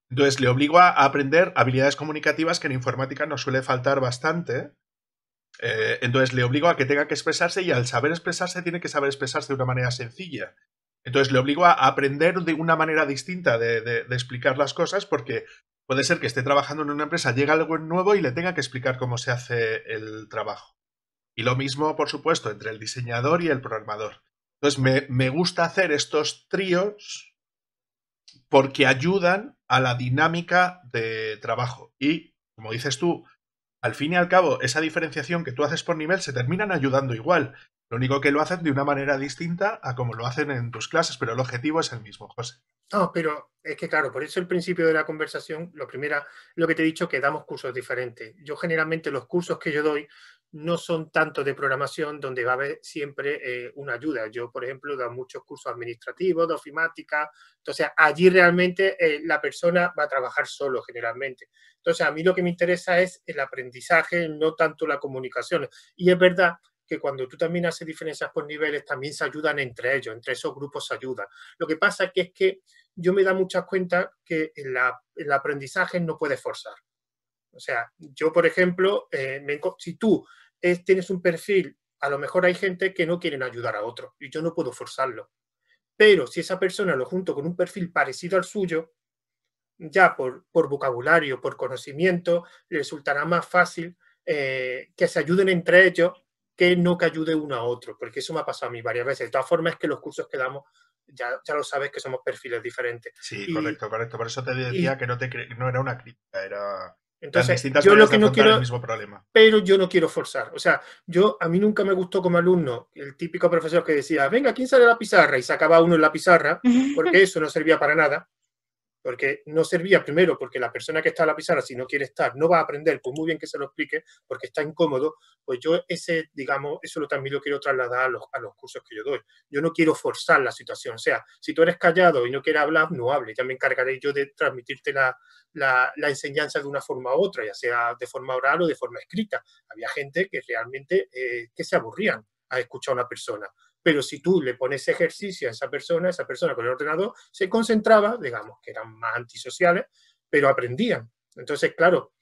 entonces le obligo a aprender habilidades comunicativas que en informática nos suele faltar bastante, eh, entonces le obligo a que tenga que expresarse y al saber expresarse tiene que saber expresarse de una manera sencilla. Entonces le obligo a aprender de una manera distinta de, explicar las cosas porque puede ser que esté trabajando en una empresa, llega algo nuevo y le tenga que explicar cómo se hace el trabajo. Y lo mismo, por supuesto, entre el diseñador y el programador. Entonces me gusta hacer estos tríos porque ayudan a la dinámica de trabajo. Y, como dices tú, al fin y al cabo, esa diferenciación que tú haces por nivel se terminan ayudando igual. Lo único que lo hacen de una manera distinta a como lo hacen en tus clases, pero el objetivo es el mismo, José. No, pero es que claro, por eso el principio de la conversación, lo primero, lo que te he dicho, que damos cursos diferentes. Yo generalmente los cursos que yo doy no son tanto de programación, donde va a haber siempre eh, una ayuda. Yo, por ejemplo, dado muchos cursos administrativos, de ofimática, entonces allí realmente eh, la persona va a trabajar solo generalmente. Entonces, a mí lo que me interesa es el aprendizaje, no tanto la comunicación. Y es verdad que cuando tú también haces diferencias por niveles, también se ayudan entre ellos, entre esos grupos se ayudan. Lo que pasa que es que yo me da muchas cuenta que el aprendizaje no puede forzar. O sea, yo, por ejemplo, eh, me, si tú tienes un perfil, a lo mejor hay gente que no quieren ayudar a otro y yo no puedo forzarlo. Pero si esa persona lo junto con un perfil parecido al suyo, ya por, por vocabulario, por conocimiento, resultará más fácil eh, que se ayuden entre ellos que no que ayude uno a otro, porque eso me ha pasado a mí varias veces. De todas formas, es que los cursos que damos ya, ya, lo sabes que somos perfiles diferentes. Sí, correcto, correcto. Por eso te decía que no, te, no era una crítica, era entonces, yo lo que no quiero, mismo problema. pero yo no quiero forzar. O sea, yo a mí nunca me gustó como alumno el típico profesor que decía, venga, ¿quién sale a la pizarra? Y sacaba uno en la pizarra, porque eso no servía para nada porque no servía primero porque la persona que está a la pizarra, si no quiere estar, no va a aprender, pues muy bien que se lo explique, porque está incómodo, pues yo ese, digamos, eso lo también lo quiero trasladar a los, a los cursos que yo doy. Yo no quiero forzar la situación, o sea, si tú eres callado y no quieres hablar, no hable, ya me encargaré yo de transmitirte la, la, enseñanza de una forma u otra, ya sea de forma oral o de forma escrita. Había gente que realmente eh, que se aburrían a escuchar a una persona pero si tú le pones ejercicio a esa persona, esa persona con el ordenador se concentraba, digamos que eran más antisociales, pero aprendían. Entonces, claro,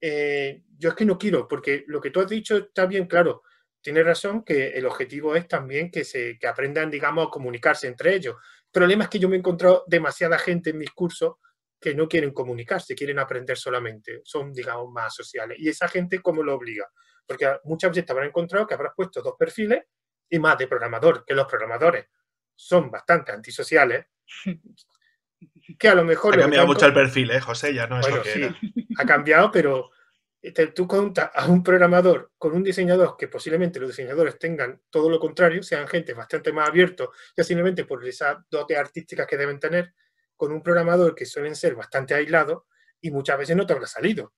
eh, yo es que no quiero, porque lo que tú has dicho está bien claro. Tienes razón que el objetivo es también que, se, que aprendan, digamos, a comunicarse entre ellos. El problema es que yo me he encontrado demasiada gente en mis cursos que no quieren comunicarse, quieren aprender solamente, son, digamos, más sociales. Y esa gente, ¿cómo lo obliga? Porque muchas veces te habrán encontrado que habrás puesto dos perfiles y más de programador, que los programadores son bastante antisociales, que a lo mejor... Ha cambiado mucho el perfil, ¿eh, José? Ya no es lo que ha cambiado, pero este, tú contas a un programador con un diseñador que posiblemente los diseñadores tengan todo lo contrario, sean gente bastante más abierto ya simplemente por esas dotes artísticas que deben tener, con un programador que suelen ser bastante aislados y muchas veces no te habrá salido.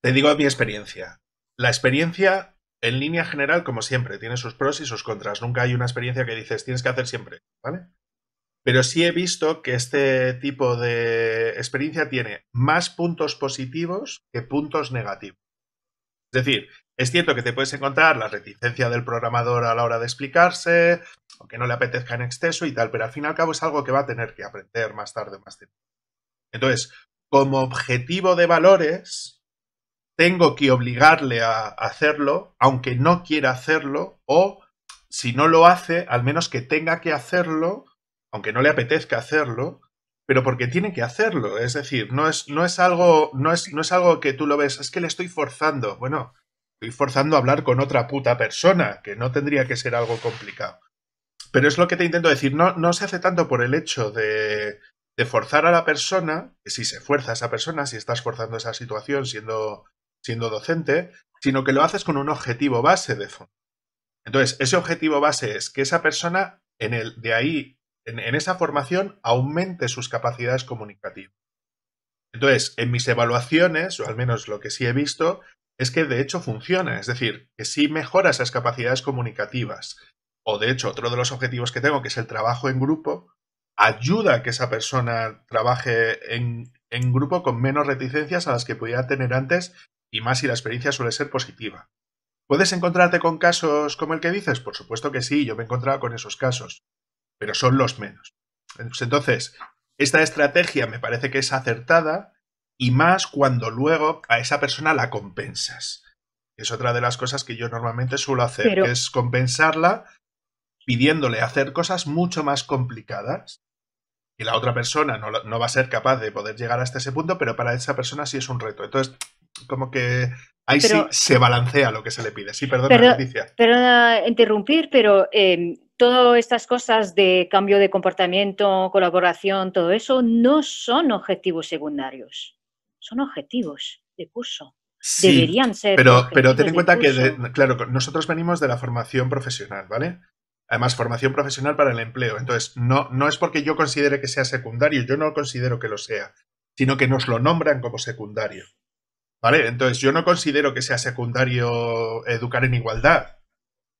Te digo mi experiencia. La experiencia en línea general, como siempre, tiene sus pros y sus contras. Nunca hay una experiencia que dices tienes que hacer siempre, ¿vale? Pero sí he visto que este tipo de experiencia tiene más puntos positivos que puntos negativos. Es decir, es cierto que te puedes encontrar la reticencia del programador a la hora de explicarse, o que no le apetezca en exceso y tal, pero al fin y al cabo es algo que va a tener que aprender más tarde o más tiempo. Entonces, como objetivo de valores, tengo que obligarle a hacerlo, aunque no quiera hacerlo, o si no lo hace, al menos que tenga que hacerlo, aunque no le apetezca hacerlo, pero porque tiene que hacerlo. Es decir, no es, no es algo, no es, no es algo que tú lo ves, es que le estoy forzando. Bueno, estoy forzando a hablar con otra puta persona, que no tendría que ser algo complicado. Pero es lo que te intento decir, no, no se hace tanto por el hecho de, forzar a la persona, si se fuerza esa persona, si estás forzando esa situación siendo siendo docente, sino que lo haces con un objetivo base de fondo. Entonces, ese objetivo base es que esa persona, en el, de ahí, en, esa formación, aumente sus capacidades comunicativas. Entonces, en mis evaluaciones, o al menos lo que sí he visto, es que de hecho funciona, es decir, que sí mejora esas capacidades comunicativas. O de hecho, otro de los objetivos que tengo, que es el trabajo en grupo, ayuda a que esa persona trabaje en, en grupo con menos reticencias a las que pudiera tener antes y más si la experiencia suele ser positiva. ¿Puedes encontrarte con casos como el que dices? Por supuesto que sí, yo me he encontrado con esos casos, pero son los menos. Entonces, esta estrategia me parece que es acertada y más cuando luego a esa persona la compensas. Es otra de las cosas que yo normalmente suelo hacer, que es compensarla pidiéndole hacer cosas mucho más complicadas Y la otra persona no, no, va a ser capaz de poder llegar hasta ese punto, pero para esa persona sí es un reto. Entonces, como que ahí sí se balancea lo que se le pide. Sí, perdona, perdona Perdona interrumpir, pero em, todas estas cosas de cambio de comportamiento, colaboración, todo eso, no son objetivos secundarios, son objetivos de curso. Deberían ser. Pero, pero ten en cuenta que, claro, nosotros venimos de la formación profesional, ¿vale? Además, formación profesional para el empleo. Entonces, no, no es porque yo considere que sea secundario, yo no considero que lo sea, sino que nos lo nombran como secundario. ¿Vale? Entonces yo no considero que sea secundario educar en igualdad,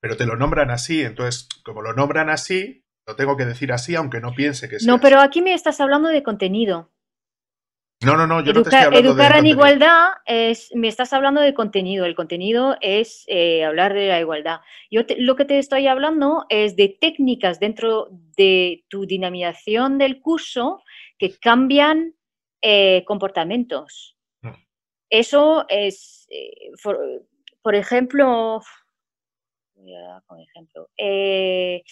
pero te lo nombran así, entonces como lo nombran así, lo tengo que decir así aunque no piense que sea. No, pero aquí me estás hablando de contenido. No, no, no, yo no te estoy hablando Educar en igualdad, es, me estás hablando de contenido. El contenido es eh, hablar de la igualdad. Yo lo que te estoy hablando es de técnicas dentro de tu dinamización del curso que cambian eh, comportamientos. Eso es, eh, por, ejemplo, ejemplo. Eh,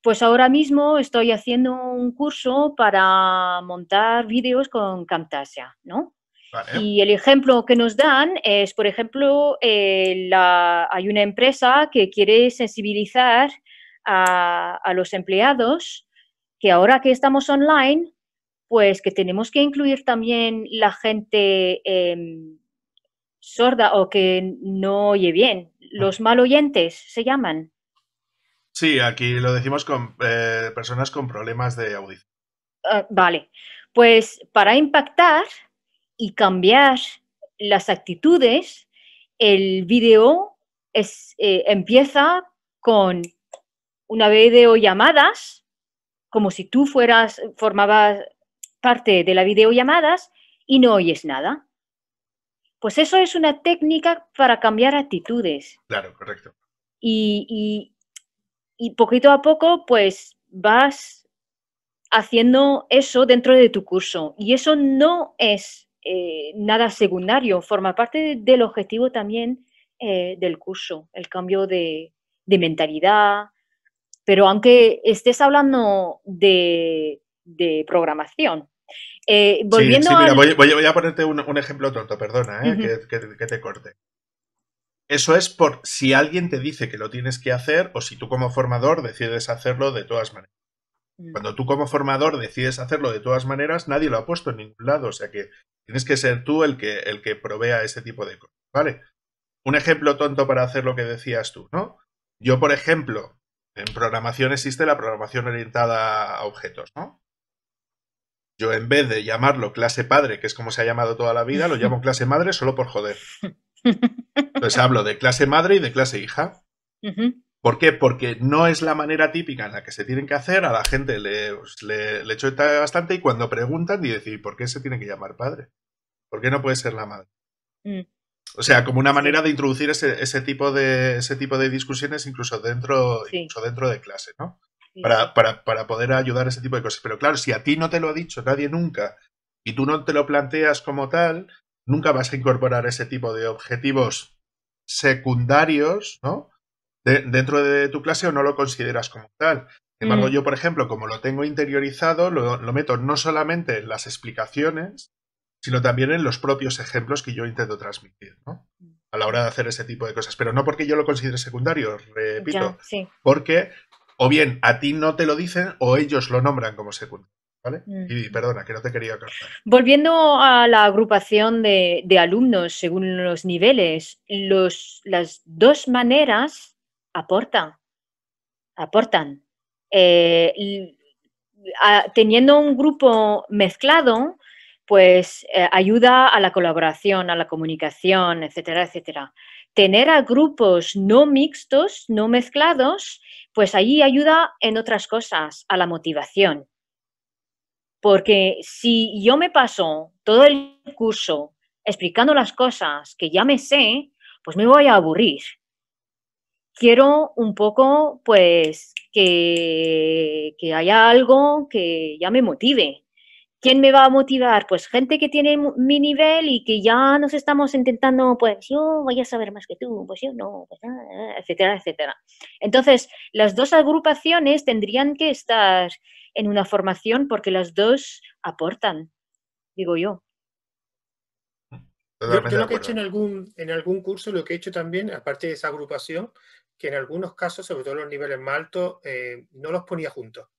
pues ahora mismo estoy haciendo un curso para montar vídeos con Camtasia, ¿no? Y el ejemplo que nos dan es, por ejemplo, eh, hay una empresa que quiere sensibilizar a, los empleados que ahora que estamos online pues que tenemos que incluir también la gente em, sorda o que no oye bien. Ah. Los mal oyentes, se llaman. Sí, aquí lo decimos con eh, personas con problemas de audición. Ah, vale, pues para impactar y cambiar las actitudes, el video es, eh, empieza con una videollamadas, como si tú fueras, formabas, parte de las videollamadas y no oyes nada. Pues eso es una técnica para cambiar actitudes. Claro, correcto. Y, poquito a poco, pues vas haciendo eso dentro de tu curso. Y eso no es eh, nada secundario, forma parte del objetivo también eh, del curso, el cambio de, mentalidad. Pero aunque estés hablando de programación, eh, voy, a ponerte un, ejemplo tonto, perdona, ¿eh? que, te corte. Eso es por si alguien te dice que lo tienes que hacer o si tú como formador decides hacerlo de todas maneras. Mm. Cuando tú como formador decides hacerlo de todas maneras, nadie lo ha puesto en ningún lado, o sea que tienes que ser tú el que, el que provea ese tipo de cosas, ¿vale? Un ejemplo tonto para hacer lo que decías tú, ¿no? Yo, por ejemplo, en programación existe la programación orientada a objetos, ¿no? Yo en vez de llamarlo clase padre, que es como se ha llamado toda la vida, lo llamo clase madre solo por joder. Entonces hablo de clase madre y de clase hija. ¿Por qué? Porque no es la manera típica en la que se tienen que hacer, a la gente le, pues, le, chota bastante y cuando preguntan y dicen, ¿por qué se tiene que llamar padre? ¿Por qué no puede ser la madre? Mm. O sea, como una manera de introducir ese, tipo, de, ese tipo de discusiones incluso dentro, incluso dentro de clase, ¿no? para, para, poder ayudar a ese tipo de cosas. Pero claro, si a ti no te lo ha dicho nadie nunca y tú no te lo planteas como tal, nunca vas a incorporar ese tipo de objetivos secundarios, dentro de tu clase o no lo consideras como tal. Sin embargo, mm. yo, por ejemplo, como lo tengo interiorizado, lo, meto no solamente en las explicaciones, sino también en los propios ejemplos que yo intento transmitir, ¿no? Mm. A la hora de hacer ese tipo de cosas. Pero no porque yo lo considere secundario, repito, porque o bien a ti no te lo dicen o ellos lo nombran como secundario. Mm. Y perdona, que no te quería cortar. Volviendo a la agrupación de, alumnos según los niveles, las dos maneras aportan, aportan. Eh, teniendo un grupo mezclado, pues eh, ayuda a la colaboración, a la comunicación, etcétera, etcétera tener a grupos no mixtos, no mezclados, pues allí ayuda en otras cosas, a la motivación. Porque si yo me paso todo el curso explicando las cosas que ya me sé, pues me voy a aburrir. Quiero un poco, pues, que, que haya algo que ya me motive. ¿Quién me va a motivar? Pues gente que tiene mi nivel y que ya nos estamos intentando, pues yo voy a saber más que tú, pues yo no, pues, ah, ah, etcétera, etcétera. Entonces, las dos agrupaciones tendrían que estar en una formación porque las dos aportan, digo yo. Yo, lo que he hecho en algún, en algún curso, lo que he hecho también, aparte de esa agrupación, que en algunos casos, sobre todo los niveles más altos, eh, no los ponía juntos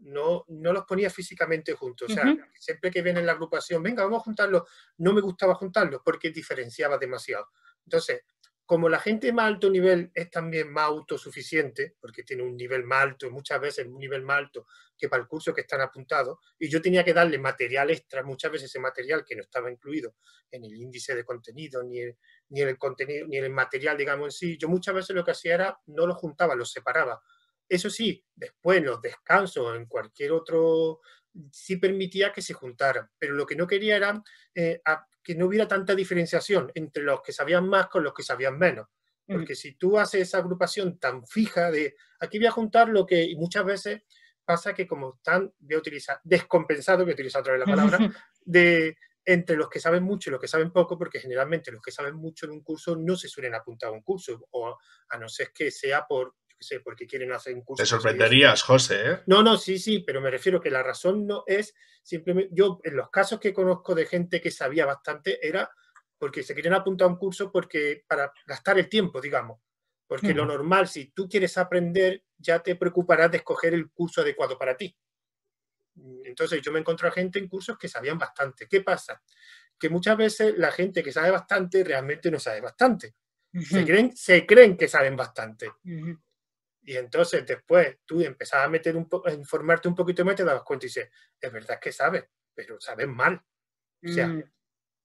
no, no los ponía físicamente juntos. sea, siempre que ven en la agrupación, venga, vamos a juntarlos, no me gustaba juntarlos porque diferenciaba demasiado. Entonces, como la gente de más alto nivel es también más autosuficiente, porque tiene un nivel más alto, muchas veces un nivel más alto que para el curso que están apuntados, y yo tenía que darle material extra, muchas veces ese material que no estaba incluido en el índice de contenido, ni, en el contenido, ni el material, digamos en sí, yo muchas veces lo que hacía era no lo juntaba, lo separaba. Eso sí, después los descansos en cualquier otro sí permitía que se juntaran, pero lo que no quería era eh, que no hubiera tanta diferenciación entre los que sabían más con los que sabían menos. Porque si tú haces esa agrupación tan fija de aquí voy a juntar lo que y muchas veces pasa que como están, voy a utilizar, descompensado, voy a utilizar otra vez la palabra, de entre los que saben mucho y los que saben poco, porque generalmente los que saben mucho en un curso no se suelen apuntar a un curso, o a no ser que sea por sé, porque quieren hacer un curso. Te sorprenderías, José, ¿eh? No, no, sí, sí, pero me refiero que la razón no es simplemente. Yo, en los casos que conozco de gente que sabía bastante, era porque se querían apuntar a un curso porque para gastar el tiempo, digamos. Porque lo normal, si tú quieres aprender, ya te preocuparás de escoger el curso adecuado para ti. Entonces yo me encontré gente en cursos que sabían bastante. ¿Qué pasa? Que muchas veces la gente que sabe bastante realmente no sabe bastante. se, creen, se creen que saben bastante. Y entonces después tú empezabas a meter un poco informarte un poquito más, te dabas cuenta y dices, es verdad que sabes, pero sabes mal. O sea, mm.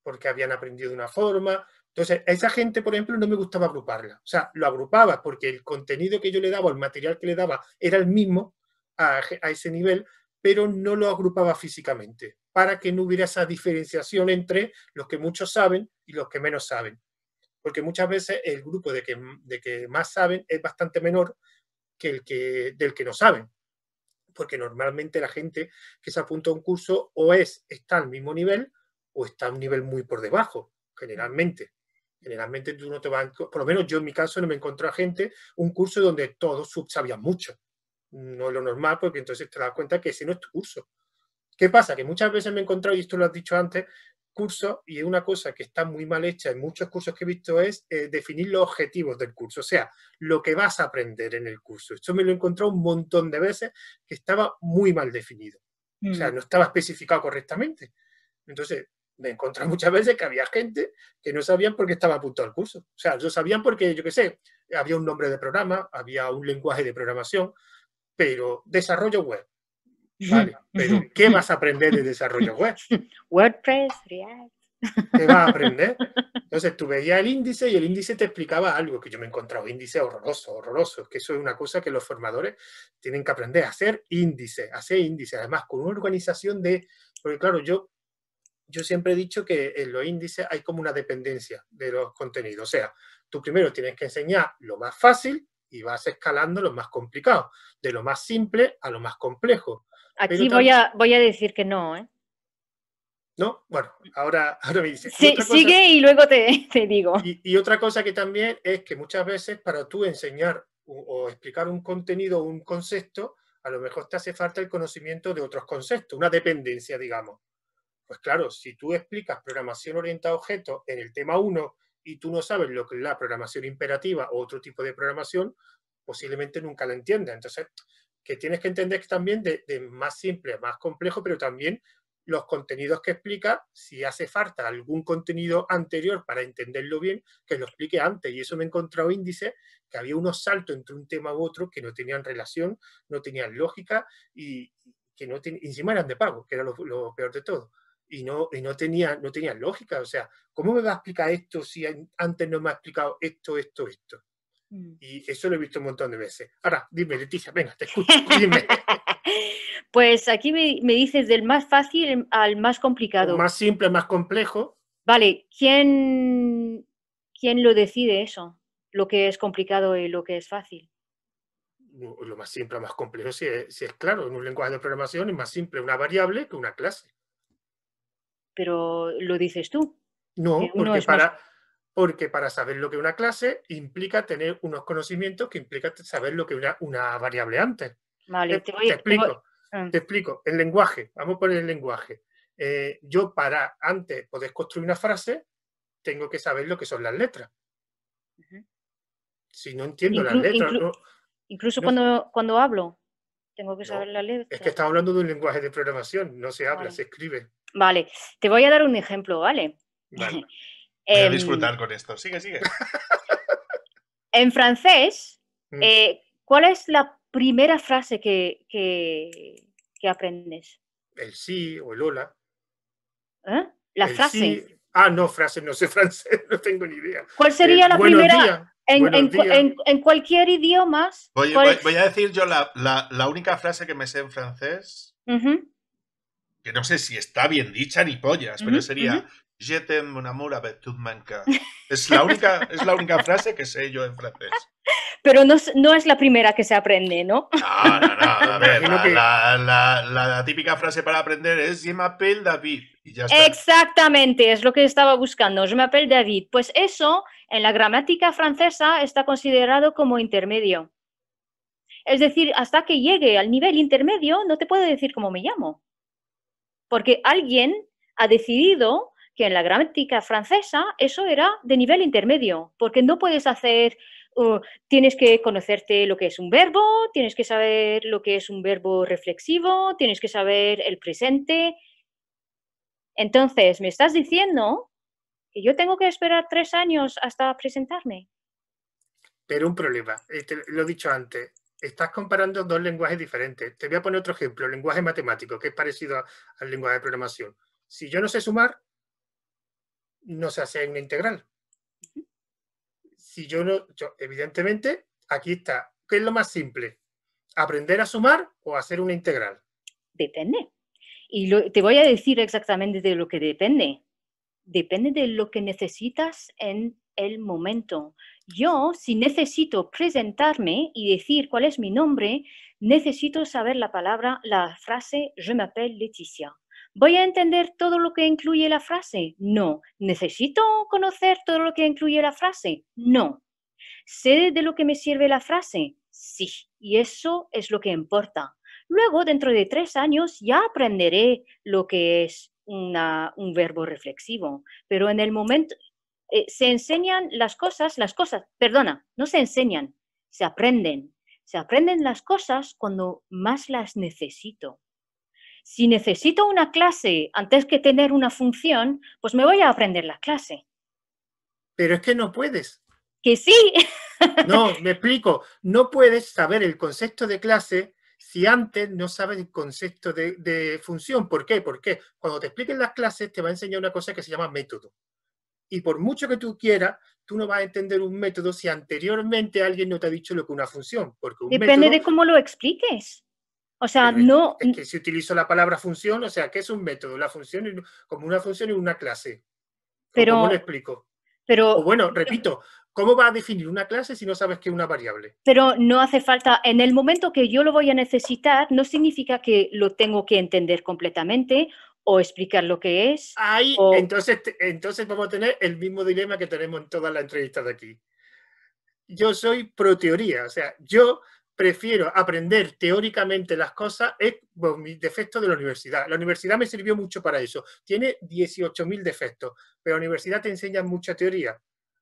porque habían aprendido de una forma. Entonces, a esa gente, por ejemplo, no me gustaba agruparla. O sea, lo agrupaba porque el contenido que yo le daba, el material que le daba, era el mismo a, ese nivel, pero no lo agrupaba físicamente, para que no hubiera esa diferenciación entre los que muchos saben y los que menos saben. Porque muchas veces el grupo de que, de que más saben es bastante menor que el que, del que no saben. Porque normalmente la gente que se apunta a un curso o es, está al mismo nivel o está a un nivel muy por debajo, generalmente. Generalmente tú no te vas, por lo menos yo en mi caso no me encontré a gente, un curso donde todos sabían mucho. No es lo normal porque entonces te das cuenta que ese no es tu curso. ¿Qué pasa? Que muchas veces me he encontrado, y esto lo has dicho antes, curso y una cosa que está muy mal hecha en muchos cursos que he visto es eh, definir los objetivos del curso, o sea, lo que vas a aprender en el curso. Esto me lo he encontrado un montón de veces que estaba muy mal definido, o sea, mm. no estaba especificado correctamente. Entonces, me he encontrado muchas veces que había gente que no sabían por qué estaba apuntado al curso. O sea, yo sabían porque, yo qué sé, había un nombre de programa, había un lenguaje de programación, pero desarrollo web, pero ¿qué vas a aprender de desarrollo web? WordPress, React. ¿Qué vas a aprender? Entonces tú veías el índice y el índice te explicaba algo, que yo me he encontrado horroroso, horroroso. horroroso, que eso es una cosa que los formadores tienen que aprender, hacer índice, hacer índice, además con una organización de, porque claro, yo, yo siempre he dicho que en los índices hay como una dependencia de los contenidos, o sea, tú primero tienes que enseñar lo más fácil y vas escalando lo más complicado, de lo más simple a lo más complejo. Aquí voy a, voy a decir que no, ¿eh? ¿no? Bueno, ahora, me dices. Sí, sigue y luego te, te digo. Y, otra cosa que también es que muchas veces para tú enseñar o, o, explicar un contenido o un concepto, a lo mejor te hace falta el conocimiento de otros conceptos, una dependencia, digamos. Pues claro, si tú explicas programación orientada a objetos en el tema 1 y tú no sabes lo que es la programación imperativa o otro tipo de programación, posiblemente nunca la entiendas. Entonces, que tienes que entender que también de, más simple, más complejo, pero también los contenidos que explica, si hace falta algún contenido anterior para entenderlo bien, que lo explique antes. Y eso me he encontrado índice, que había unos saltos entre un tema u otro que no tenían relación, no tenían lógica y que no tenían, encima eran de pago, que era lo, peor de todo. Y no, y no tenía, no tenía lógica. O sea, ¿cómo me va a explicar esto si antes no me ha explicado esto, esto, esto? Mm. Y eso lo he visto un montón de veces. Ahora, dime, Leticia, venga, te escucho. Dime. pues aquí me, dices del más fácil al más complicado. más simple, más complejo. Vale, ¿quién, ¿quién lo decide eso? Lo que es complicado y lo que es fácil. Lo más simple, más complejo, si es, claro. En un lenguaje de programación es más simple una variable que una clase. Pero lo dices tú. No, porque para, porque para saber lo que es una clase implica tener unos conocimientos que implica saber lo que una, una variable antes. Vale, te, explico. Mm. Te, explico. El lenguaje, vamos a poner el lenguaje. Eh, yo para antes poder construir una frase, tengo que saber lo que son las letras. Si no entiendo las letras... incluso cuando, cuando hablo, tengo que saber las letras. Es que estamos hablando de un lenguaje de programación, no se habla, se escribe. Vale, te voy a dar un ejemplo, ¿vale? Vale. Voy a em, disfrutar con esto. Sigue, sigue. En francés, mm. eh, ¿cuál es la primera frase que, aprendes? El sí o el hola. ¿Eh? La frase. Ah, no, frase, no sé francés, no tengo ni idea. ¿Cuál sería eh, la primera? En, cualquier idioma. Voy, a decir yo la, única frase que me sé en francés, que no sé si está bien dicha ni pollas, pero sería: Je t'aime mon amour avec manca Es la única, es la única frase que sé yo en francés. Pero no, es la primera que se aprende, ¿no? No, no, no. A ver, la, típica frase para aprender es Je m'appelle David. Exactamente, es lo que estaba buscando. Je m'appelle David. Pues eso, en la gramática francesa, está considerado como intermedio. Es decir, hasta que llegue al nivel intermedio, no te puedo decir cómo me llamo. Porque alguien ha decidido que en la gramática francesa eso era de nivel intermedio, porque no puedes hacer, tienes que conocerte lo que es un verbo, tienes que saber lo que es un verbo reflexivo, tienes que saber el presente. Entonces, ¿me estás diciendo que yo tengo que esperar tres años hasta presentarme? Pero un problema, eh, lo he dicho antes, estás comparando dos lenguajes diferentes. Te voy a poner otro ejemplo, el lenguaje matemático, que es parecido al lenguaje de programación. Si yo no sé sumar, no se hace una integral. Si yo no, evidentemente, aquí está. ¿Qué es lo más simple? ¿Aprender a sumar o hacer una integral? Depende. Y te voy a decir exactamente de lo que depende. Depende de lo que necesitas en el momento. Yo, si necesito presentarme y decir cuál es mi nombre, necesito saber la palabra, la frase, je m'appelle Leticia. ¿Voy a entender todo lo que incluye la frase? No. ¿Necesito conocer todo lo que incluye la frase? No. ¿Sé de lo que me sirve la frase? Sí. Y eso es lo que importa. Luego, dentro de tres años, ya aprenderé lo que es un verbo reflexivo. Pero en el momento, eh, se enseñan las cosas, las cosas, perdona, no se enseñan, se aprenden. Se aprenden las cosas cuando más las necesito si necesito una clase antes que tener una función, pues me voy a aprender la clase. Pero es que no puedes. Que sí. no, me explico. No puedes saber el concepto de clase si antes no sabes el concepto de, función. ¿Por qué? Porque cuando te expliquen las clases te va a enseñar una cosa que se llama método. Y por mucho que tú quieras, tú no vas a entender un método si anteriormente alguien no te ha dicho lo que una función. Porque Depende de cómo lo expliques. O sea, no... Es que si utilizo la palabra función, o sea, ¿qué es un método? La función, como una función y una clase. Pero, ¿Cómo lo explico? Pero, bueno, repito, ¿cómo va a definir una clase si no sabes qué es una variable? Pero no hace falta, en el momento que yo lo voy a necesitar, no significa que lo tengo que entender completamente o explicar lo que es. Ahí, entonces, entonces vamos a tener el mismo dilema que tenemos en todas las entrevistas de aquí. Yo soy pro teoría, o sea, yo prefiero aprender teóricamente las cosas, es mi defecto de la universidad. La universidad me sirvió mucho para eso. Tiene 18.000 defectos, pero la universidad te enseña mucha teoría,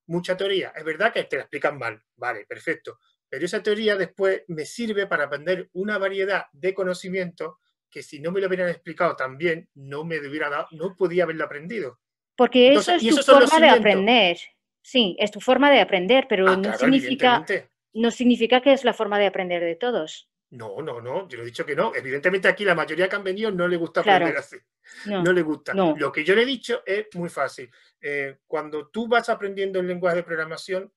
mucha teoría. Es verdad que te la explican mal, vale, perfecto. Pero esa teoría después me sirve para aprender una variedad de conocimientos que si no me lo hubieran explicado también, no me hubiera no podía haberlo aprendido. Porque eso es tu forma de aprender. Sí, es tu forma de aprender, pero ah, no significa no significa que es la forma de aprender de todos. No, no, no, yo le he dicho que no. Evidentemente aquí la mayoría que han venido no le gusta aprender así. No, le gusta. Lo que yo le he dicho es muy fácil. Eh, cuando tú vas aprendiendo el lenguaje de programación,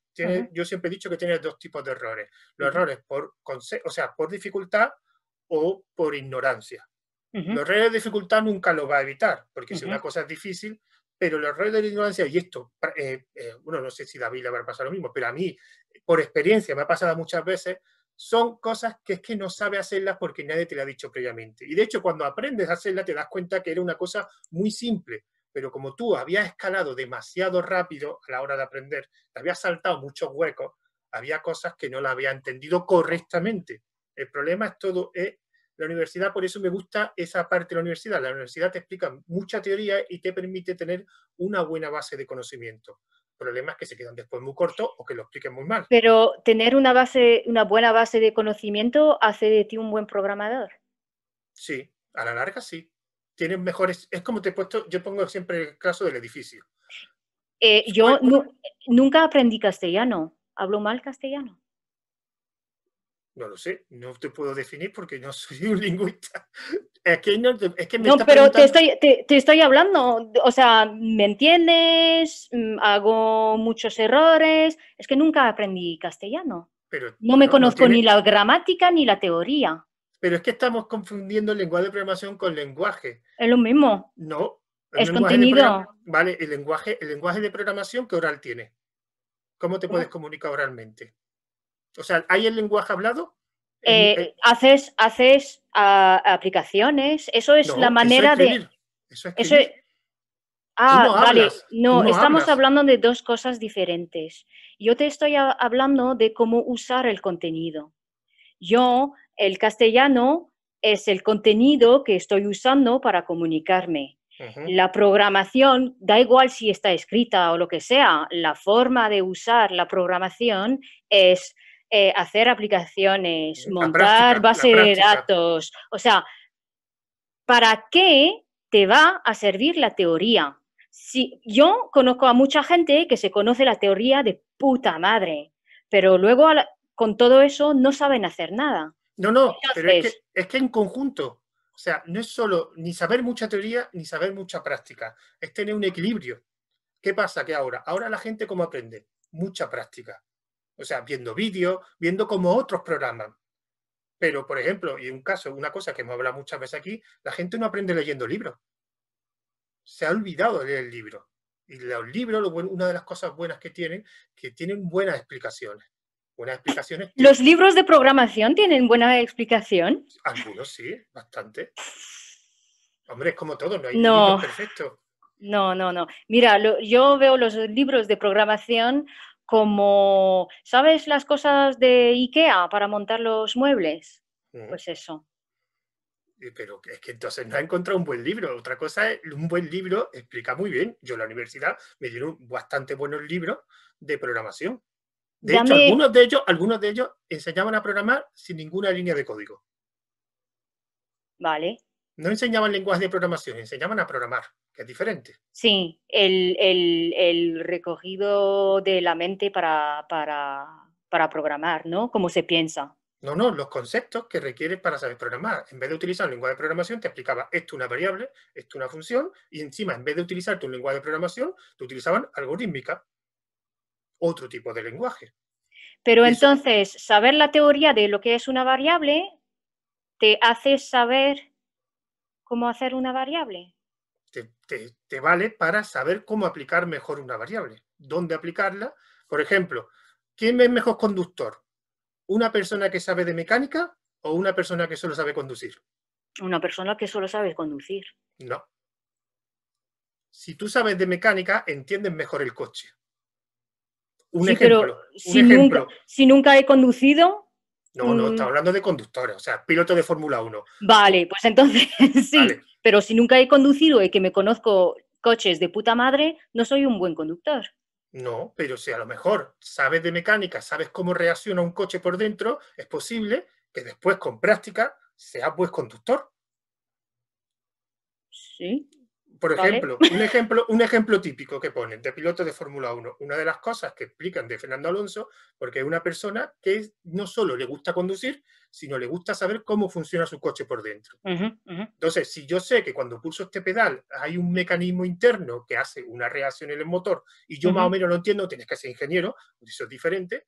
yo siempre he dicho que tienes dos tipos de errores. Los errores por, o sea, por dificultad o por ignorancia. Los errores de dificultad nunca los va a evitar, porque si una cosa es difícil, pero los errores de la ignorancia, y esto, eh, eh bueno, no sé si David le a pasar lo mismo, pero a mí por experiencia, me ha pasado muchas veces, son cosas que es que no sabe hacerlas porque nadie te la ha dicho previamente. Y de hecho, cuando aprendes a hacerla, te das cuenta que era una cosa muy simple, pero como tú habías escalado demasiado rápido a la hora de aprender, te habías saltado muchos huecos, había cosas que no la había entendido correctamente. El problema es todo, es la universidad, por eso me gusta esa parte de la universidad. La universidad te explica mucha teoría y te permite tener una buena base de conocimiento problemas que se quedan después muy cortos o que lo expliquen muy mal. Pero tener una base, una buena base de conocimiento hace de ti un buen programador. Sí, a la larga sí. Tienes mejores, es como te he puesto, yo pongo siempre el caso del edificio. Eh, yo nunca aprendí castellano, hablo mal castellano. No lo sé, no te puedo definir porque no soy un lingüista. Es que me no pero te, estoy, te, estoy hablando, o sea, ¿me entiendes? Mm, Hago muchos errores, es que nunca aprendí castellano. Pero, no me conozco ni la gramática ni la teoría. Pero es que estamos confundiendo el lenguaje de programación con lenguaje. Es lo mismo. No. Es contenido. Vale, el lenguaje, el lenguaje de programación, que oral tiene? ¿Cómo te puedes comunicar oralmente? O sea, ¿hay el lenguaje hablado? Eh, haces haces aplicaciones, eso es la manera de... Eso, es eso Ah, vale, no, estamos hablando de dos cosas diferentes. Yo te estoy hablando de cómo usar el contenido. Yo, el castellano es el contenido que estoy usando para comunicarme. La programación, da igual si está escrita o lo que sea, la forma de usar la programación es eh, hacer aplicaciones, eh, montar bases de datos. O sea, ¿para qué te va a servir la teoría? Si, yo conozco a mucha gente que se conoce la teoría de puta madre, pero luego con todo eso no saben hacer nada. No, no, pero es que, es que en conjunto, o sea, no es solo ni saber mucha teoría ni saber mucha práctica, es tener un equilibrio. ¿Qué pasa que ahora? Ahora la gente cómo aprende? Mucha práctica o sea, viendo vídeos, viendo cómo otros programan. Pero, por ejemplo, y un caso, una cosa que hemos hablado muchas veces aquí, la gente no aprende leyendo libros. Se ha olvidado de leer el libro. Y los libros, lo una de las cosas buenas que tienen, que tienen buenas explicaciones. Buenas explicaciones. ¿Los libros de programación tienen buena explicación? Algunos sí, bastante. Hombre, es como todo, no hay no. perfecto. No, no, no. Mira, yo veo los libros de programación como, ¿sabes las cosas de IKEA para montar los muebles? Mm. Pues eso. Eh, pero es que entonces no ha encontrado un buen libro. Otra cosa es, un buen libro explica muy bien. Yo en la universidad me dieron bastante buenos libros de programación. De hecho, algunos de ellos, algunos de ellos enseñaban a programar sin ninguna línea de código. Vale no enseñaban lenguaje de programación, enseñaban a programar, que es diferente. Sí, el, recogido de la mente para, programar, ¿no? Cómo se piensa. No, no, los conceptos que requieres para saber programar. En vez de utilizar un lenguaje de programación, te explicaba esto una variable, esto una función, y encima, en vez de utilizar tu lenguaje de programación, te utilizaban algorítmica, otro tipo de lenguaje. Pero entonces, saber la teoría de lo que es una variable te hace saber cómo hacer una variable. Te, vale para saber cómo aplicar mejor una variable, dónde aplicarla. Por ejemplo, ¿quién es mejor conductor? ¿Una persona que sabe de mecánica o una persona que solo sabe conducir? Una persona que solo sabe conducir. No. Si tú sabes de mecánica, entiendes mejor el coche. Un sí, ejemplo. si nunca he conducido, no, no, está mm. hablando de conductores, o sea, piloto de Fórmula 1. Vale, pues entonces sí, pero si nunca he conducido y que me conozco coches de puta madre, no soy un buen conductor. No, pero si a lo mejor sabes de mecánica, sabes cómo reacciona un coche por dentro, es posible que después con práctica seas buen conductor. Sí. Por ejemplo, un ejemplo, un ejemplo típico que ponen de piloto de Fórmula 1, una de las cosas que explican de Fernando Alonso, porque es una persona que no solo le gusta conducir, sino le gusta saber cómo funciona su coche por dentro. Entonces, si yo sé que cuando pulso este pedal hay un mecanismo interno que hace una reacción en el motor y yo más o menos lo entiendo, tienes que ser ingeniero, eso es diferente,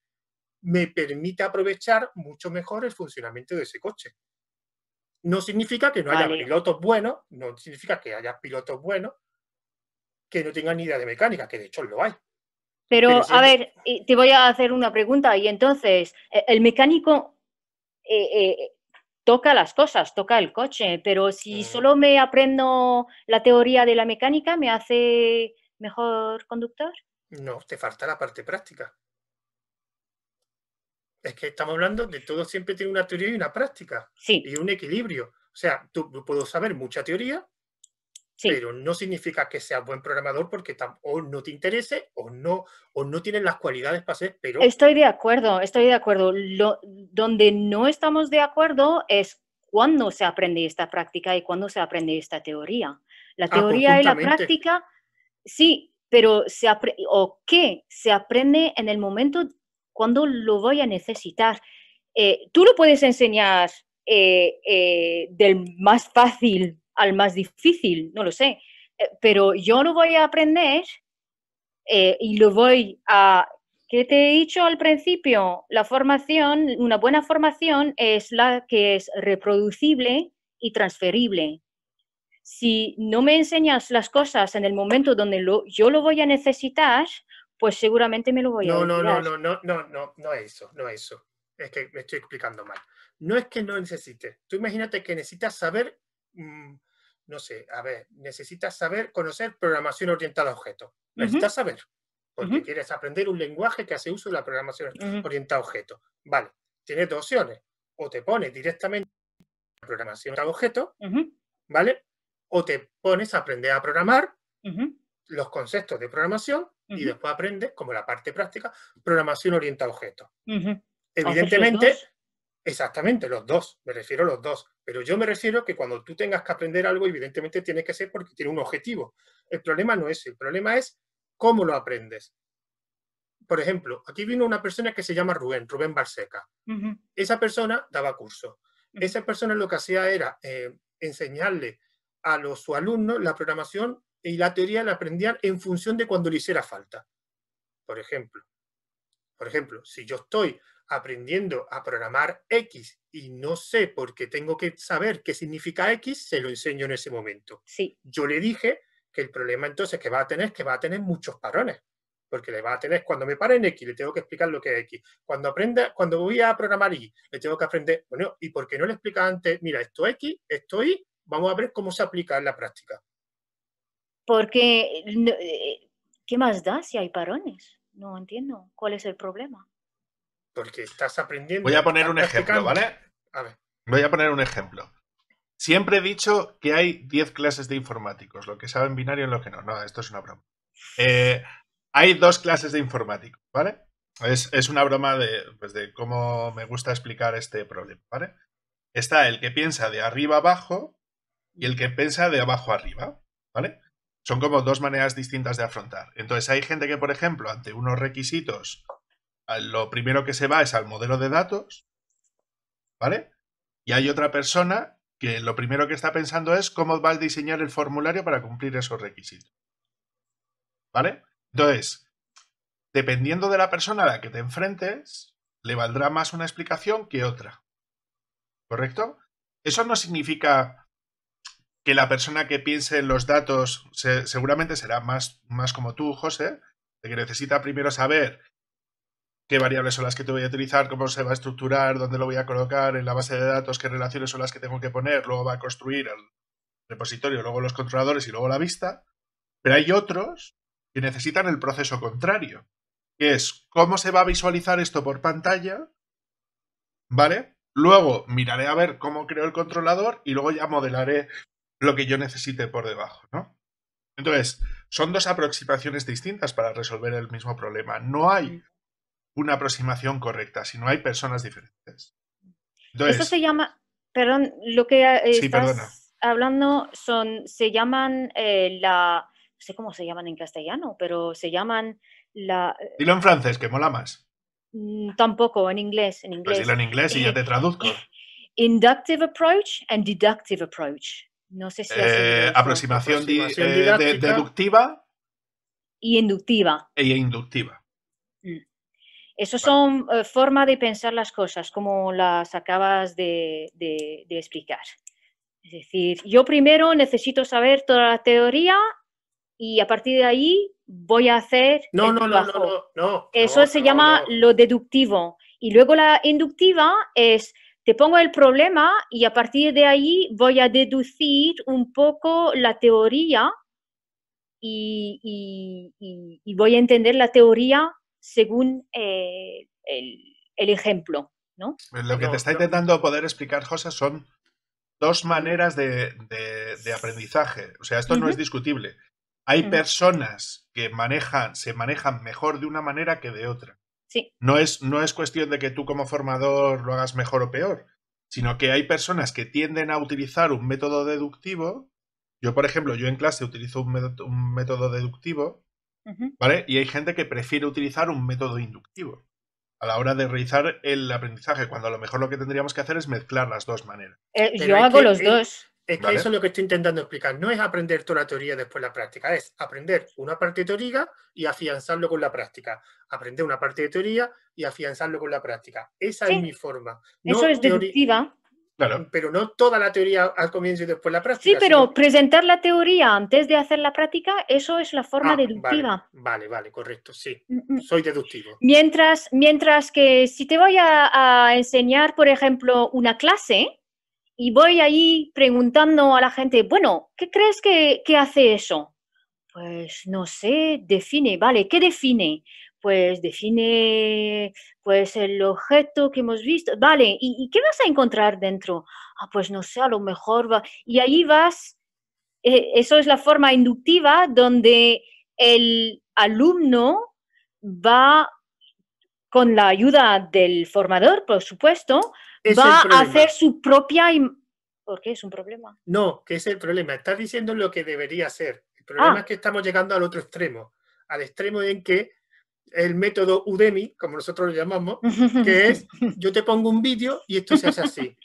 me permite aprovechar mucho mejor el funcionamiento de ese coche. No significa que no haya pilotos buenos, no significa que haya pilotos buenos que no tengan ni idea de mecánica, que de hecho lo hay. Pero, a ver, te voy a hacer una pregunta y entonces, e, el mecánico... Eh, eh, toca las cosas, toca el coche, pero si mm. solo me aprendo la teoría de la mecánica, ¿me hace mejor conductor? No, te falta la parte práctica es que estamos hablando de todo siempre tiene una teoría y una práctica y un equilibrio. O sea, tú puedo saber mucha teoría, pero no significa que seas buen programador porque o no te interese o no, o no tienes las cualidades para ser. Pero... Estoy de acuerdo, estoy de acuerdo. Lo, donde no estamos de acuerdo es cuándo se aprende esta práctica y cuándo se aprende esta teoría. La ah, teoría y la práctica, sí, pero se o qué se aprende en el momento cuando lo voy a necesitar. Eh, tú lo puedes enseñar eh, eh, del más fácil al más difícil, no lo sé, pero yo lo voy a aprender y lo voy a... ¿Qué te he dicho al principio? La formación, una buena formación es la que es reproducible y transferible. Si no me enseñas las cosas en el momento donde yo lo voy a necesitar, pues seguramente me lo voy no, a no, no, no, no, no, no, no eso, no es eso. Es que me estoy explicando mal. No es que no necesites. Tú imagínate que necesitas saber, mm, no sé, a ver, necesitas saber, conocer programación orientada a objetos. Necesitas saber, porque quieres aprender un lenguaje que hace uso de la programación orientada a objetos. Vale, tienes dos opciones. O te pones directamente a programación orientada a objetos, ¿vale? O te pones a aprender a programar los conceptos de programación y después aprende, como la parte práctica, programación orientada a objetos. Evidentemente, exactamente, los dos, me refiero a los dos, pero yo me refiero que cuando tú tengas que aprender algo, evidentemente tiene que ser porque tiene un objetivo. El problema no es, el problema es cómo lo aprendes. Por ejemplo, aquí vino una persona que se llama Rubén, Rubén Barseca. Esa persona daba curso. Esa persona lo que hacía era eh, enseñarle a los, su alumno la programación y la teoría la aprendían en función de cuando le hiciera falta. Por ejemplo, por ejemplo, si yo estoy aprendiendo a programar X y no sé por qué tengo que saber qué significa X, se lo enseño en ese momento. Sí. Yo le dije que el problema entonces que va a tener es que va a tener muchos parones, porque le va a tener, cuando me pare en X, le tengo que explicar lo que es X. Cuando aprenda, cuando voy a programar Y, le tengo que aprender, bueno, ¿y por qué no le explica antes, mira, esto X, esto Y, vamos a ver cómo se aplica en la práctica? Porque, eh, ¿qué más da si hay parones? No entiendo. ¿Cuál es el problema? Porque estás aprendiendo. Voy a poner un ejemplo, ¿vale? Voy a poner un ejemplo. Siempre he dicho que hay 10 clases de informáticos, lo que saben binario y lo que no. No, esto es una broma. Eh, hay dos clases de informáticos, ¿vale? Es, una broma de, pues, de, cómo me gusta explicar este problema, ¿vale? Está el que piensa de arriba abajo y el que piensa de abajo arriba, ¿vale? son como dos maneras distintas de afrontar. Entonces hay gente que, por ejemplo, ante unos requisitos, lo primero que se va es al modelo de datos, ¿vale? Y hay otra persona que lo primero que está pensando es cómo va a diseñar el formulario para cumplir esos requisitos. ¿Vale? Entonces, dependiendo de la persona a la que te enfrentes, le valdrá más una explicación que otra. ¿Correcto? Eso no significa que la persona que piense en los datos seguramente será más, más como tú, José, de que necesita primero saber qué variables son las que te voy a utilizar, cómo se va a estructurar, dónde lo voy a colocar, en la base de datos, qué relaciones son las que tengo que poner, luego va a construir el repositorio, luego los controladores y luego la vista. Pero hay otros que necesitan el proceso contrario, que es cómo se va a visualizar esto por pantalla, ¿vale? Luego miraré a ver cómo creo el controlador y luego ya modelaré lo que yo necesite por debajo, ¿no? Entonces, son dos aproximaciones distintas para resolver el mismo problema. No hay mm. una aproximación correcta, sino hay personas diferentes. Entonces, Eso se llama, perdón, lo que eh, estás hablando son, se llaman eh, la, no sé cómo se llaman en castellano, pero se llaman la... Eh, dilo en francés, que mola más. Mm, tampoco, en inglés, en pues inglés. Pues dilo en inglés y ya te traduzco. Inductive approach and deductive approach. No sé si... Eh, aproximación, eh, deductiva. Y inductiva. E inductiva. Mm. Eso son eh, forma formas de pensar las cosas, como las acabas de, explicar. Es decir, yo primero necesito saber toda la teoría y a partir de ahí voy a hacer. No, no, no, no, Eso se llama lo deductivo. Y luego la inductiva es te pongo el problema y a partir de ahí voy a deducir un poco la teoría y, voy a entender la teoría según eh, el, ejemplo. ¿no? Lo que te está intentando poder explicar, José, son dos maneras de, aprendizaje. O sea, esto no es discutible. Hay mm. personas que manejan, se manejan mejor de una manera que de otra. No, es, no es cuestión de que tú como formador lo hagas mejor o peor, sino que hay personas que tienden a utilizar un método deductivo. Yo, por ejemplo, yo en clase utilizo un método, deductivo, ¿vale? Y hay gente que prefiere utilizar un método inductivo a la hora de realizar el aprendizaje, cuando a lo mejor lo que tendríamos que hacer es mezclar las dos maneras. Eh, yo hago los dos. Es eso es lo que estoy intentando explicar. No es aprender toda la teoría después la práctica, es aprender una parte de teoría y afianzarlo con la práctica. Aprender una parte de teoría y afianzarlo con la práctica. Esa es mi forma. No eso es deductiva. Pero no toda la teoría al comienzo y después la práctica. Sí, pero presentar la teoría antes de hacer la práctica, eso es la forma ah, deductiva. Vale, vale, correcto, sí. Mm, mm. Soy deductivo. Mientras, mientras que si te voy a enseñar, por ejemplo, una clase, y voy ahí preguntando a la gente, bueno, ¿qué crees que, hace eso? Pues no sé, define, vale, ¿qué define? pues define pues el objeto que hemos visto, vale, ¿y, qué vas a encontrar dentro? Ah, pues no sé, a lo mejor va, y ahí vas, eh, eso es la forma inductiva donde el alumno va con la ayuda del formador, por supuesto, va a hacer su propia... ¿Por qué es un problema? No, que es el problema. Estás diciendo lo que debería ser. El ah. problema es que estamos llegando al otro extremo, al extremo en que el método Udemy, como nosotros lo llamamos, que es yo te pongo un vídeo y esto se hace así.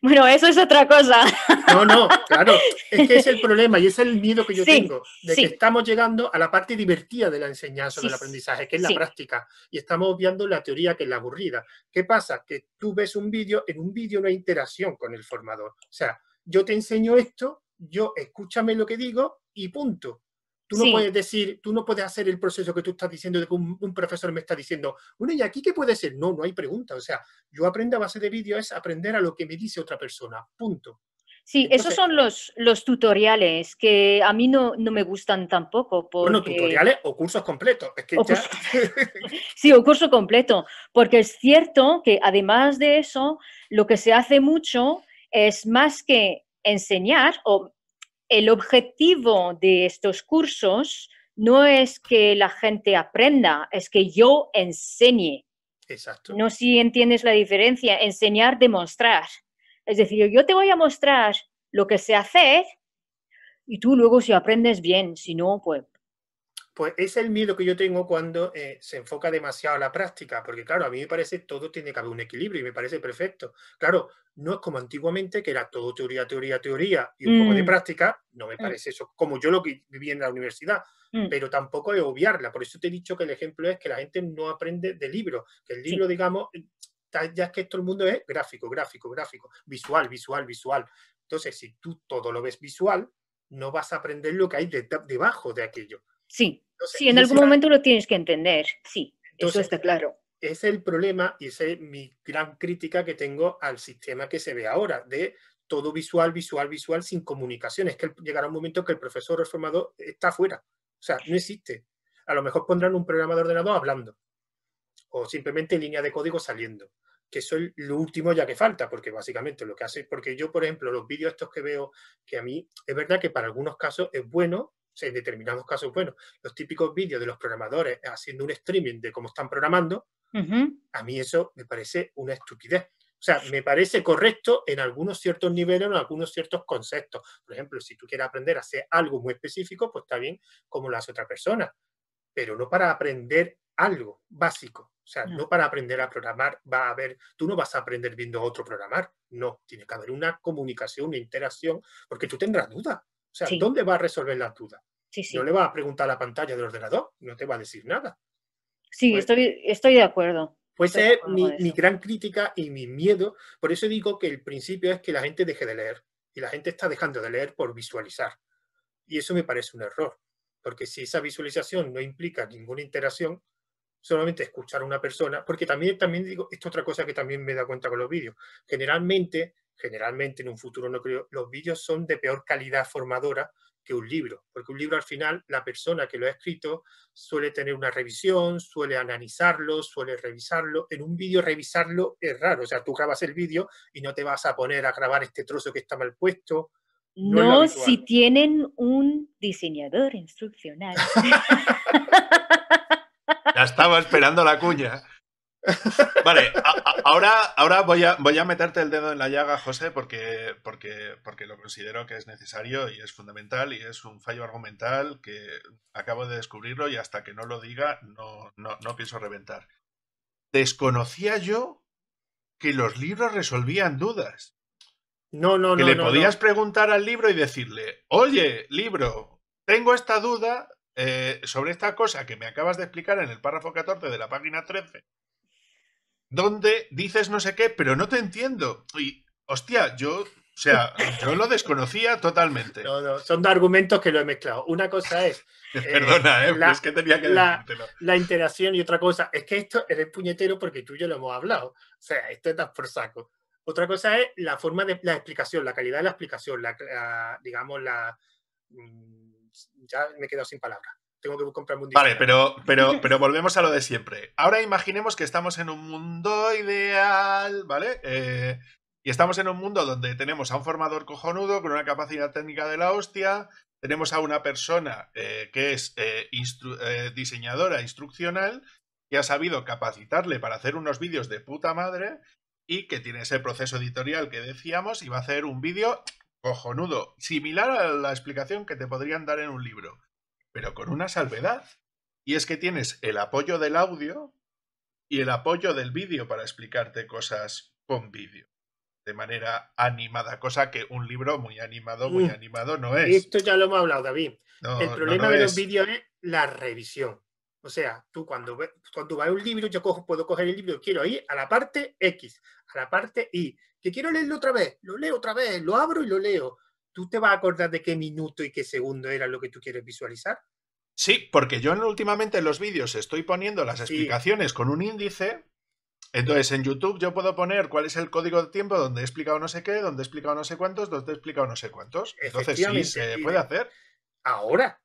Bueno, eso es otra cosa. No, no, claro, es que es el problema y es el miedo que yo tengo, de que estamos llegando a la parte divertida de la enseñanza, del aprendizaje, que es la práctica, y estamos obviando la teoría, que es la aburrida. ¿Qué pasa? Que tú ves un vídeo, en un vídeo no hay interacción con el formador. O sea, yo te enseño esto, yo escúchame lo que digo y punto. Tú no puedes decir, tú no puedes hacer el proceso que tú estás diciendo de que un, profesor me está diciendo, bueno, ¿y aquí qué puede ser? No, no hay pregunta. O sea, yo aprendo a base de vídeo es aprender a lo que me dice otra persona. Punto. Sí, esos son los, los tutoriales que a mí no, me gustan tampoco. Porque... Bueno, tutoriales o cursos completos. Es sí, o curso completo. Porque es cierto que además de eso, lo que se hace mucho es más que enseñar, o el objetivo de estos cursos no es que la gente aprenda, es que yo enseñe. Exacto. No si entiendes la diferencia, enseñar, demostrar. Es decir, yo te voy a mostrar lo que sé hacer y tú luego si aprendes bien, si no, pues pues es el miedo que yo tengo cuando eh, se enfoca demasiado la práctica, porque claro, a mí me parece todo tiene que haber un equilibrio y me parece perfecto. Claro, no es como antiguamente, que era todo teoría, teoría, teoría y un poco de mm. práctica, no me mm. parece eso, como yo lo que viví en la universidad, mm. pero tampoco es obviarla. Por eso te he dicho que el ejemplo es que la gente no aprende de libro, que el libro, digamos, eh, ya es que todo el mundo es gráfico, gráfico, gráfico, visual, visual, visual. Entonces, si tú todo lo ves visual, no vas a aprender lo que hay debajo de aquello. Sí, sí, en algún momento lo tienes que entender, sí, eso está claro. es el problema y esa es mi gran crítica que tengo al sistema que se ve ahora, de todo visual, visual, visual, sin comunicaciones, que llegará un momento que el profesor reformado está fuera, o sea, no existe. A lo mejor pondrán un programa de ordenador hablando, o simplemente línea de código saliendo, que eso es lo último ya que falta, porque básicamente lo que hace, porque yo, por ejemplo, los vídeos estos que veo, que a mí es verdad que para algunos casos es bueno en determinados casos, bueno, los típicos vídeos de los programadores haciendo un streaming de cómo están programando, a mí eso me parece una estupidez. O sea, me parece correcto en algunos ciertos niveles, en algunos ciertos conceptos. Por ejemplo, si tú quieres aprender a hacer algo muy específico, pues está bien como lo hace otra persona, pero no para aprender algo básico. O sea, no. para aprender a programar va a haber, tú no vas a aprender viendo a otro programar, no, tiene que haber una comunicación, una interacción, porque tú tendrás dudas. O sea, ¿dónde va a resolver las dudas? Sí, No le va a preguntar a la pantalla del ordenador, no te va a decir nada. Sí, pues estoy, estoy de acuerdo. Pues ser es mi, mi, gran crítica y mi miedo. Por eso digo que el principio es que la gente deje de leer y la gente está dejando de leer por visualizar. Y eso me parece un error, porque si esa visualización no implica ninguna interacción, solamente escuchar a una persona, porque también, también digo, esto es otra cosa que también me da cuenta con los vídeos. Generalmente generalmente en un futuro no creo, los vídeos son de peor calidad formadora que un libro, porque un libro al final la persona que lo ha escrito suele tener una revisión, suele analizarlo, suele revisarlo. En un vídeo revisarlo es raro, o sea, tú grabas el vídeo y no te vas a poner a grabar este trozo que está mal puesto. No, si tienen un diseñador instruccional. ya estaba esperando la cuña. Vale, ahora, ahora voy, a, meterte el dedo en la llaga, José, porque, porque, porque lo considero que es necesario y es fundamental y es un fallo argumental que acabo de descubrirlo y hasta que no lo diga no, no, pienso reventar. Desconocía yo que los libros resolvían dudas. No, no, no. Que le podías preguntar al libro y decirle, oye, libro, tengo esta duda eh, sobre esta cosa que me acabas de explicar en el párrafo 14 de la página 13 donde dices no sé qué, pero no te entiendo. Y, hostia, yo o sea, yo lo desconocía totalmente. No, no, son argumentos que lo he mezclado. Una cosa es. Perdona, eh, ¿eh? la, es que tenía que la, interacción y otra cosa es que esto eres puñetero porque tú y yo lo hemos hablado. O sea, esto estás por saco. Otra cosa es la forma de la explicación, la calidad de la explicación, la, digamos, la. Mm, ya me he quedado sin palabras tengo que comprar un Vale, pero, pero, pero volvemos a lo de siempre. Ahora imaginemos que estamos en un mundo ideal, ¿vale? Eh, y estamos en un mundo donde tenemos a un formador cojonudo con una capacidad técnica de la hostia, tenemos a una persona eh, que es eh, diseñadora instruccional que ha sabido capacitarle para hacer unos vídeos de puta madre y que tiene ese proceso editorial que decíamos y va a hacer un vídeo cojonudo, similar a la explicación que te podrían dar en un libro pero con una salvedad. Y es que tienes el apoyo del audio y el apoyo del vídeo para explicarte cosas con vídeo de manera animada, cosa que un libro muy animado, muy mm. animado no es. Esto ya lo hemos hablado, David. el problema de los vídeos es la revisión. O sea, tú cuando, cuando vas a un libro, yo puedo coger el libro, quiero ir a la parte X, a la parte Y, que quiero leerlo otra vez, lo leo otra vez, lo abro y lo leo. ¿tú te vas a acordar de qué minuto y qué segundo era lo que tú quieres visualizar? Sí, porque yo últimamente en los vídeos estoy poniendo las explicaciones con un índice. Entonces en YouTube yo puedo poner cuál es el código de tiempo donde he explicado no sé qué, donde he explicado no sé cuántos, donde he explicado no sé cuántos. Entonces sí, se puede hacer. Ahora,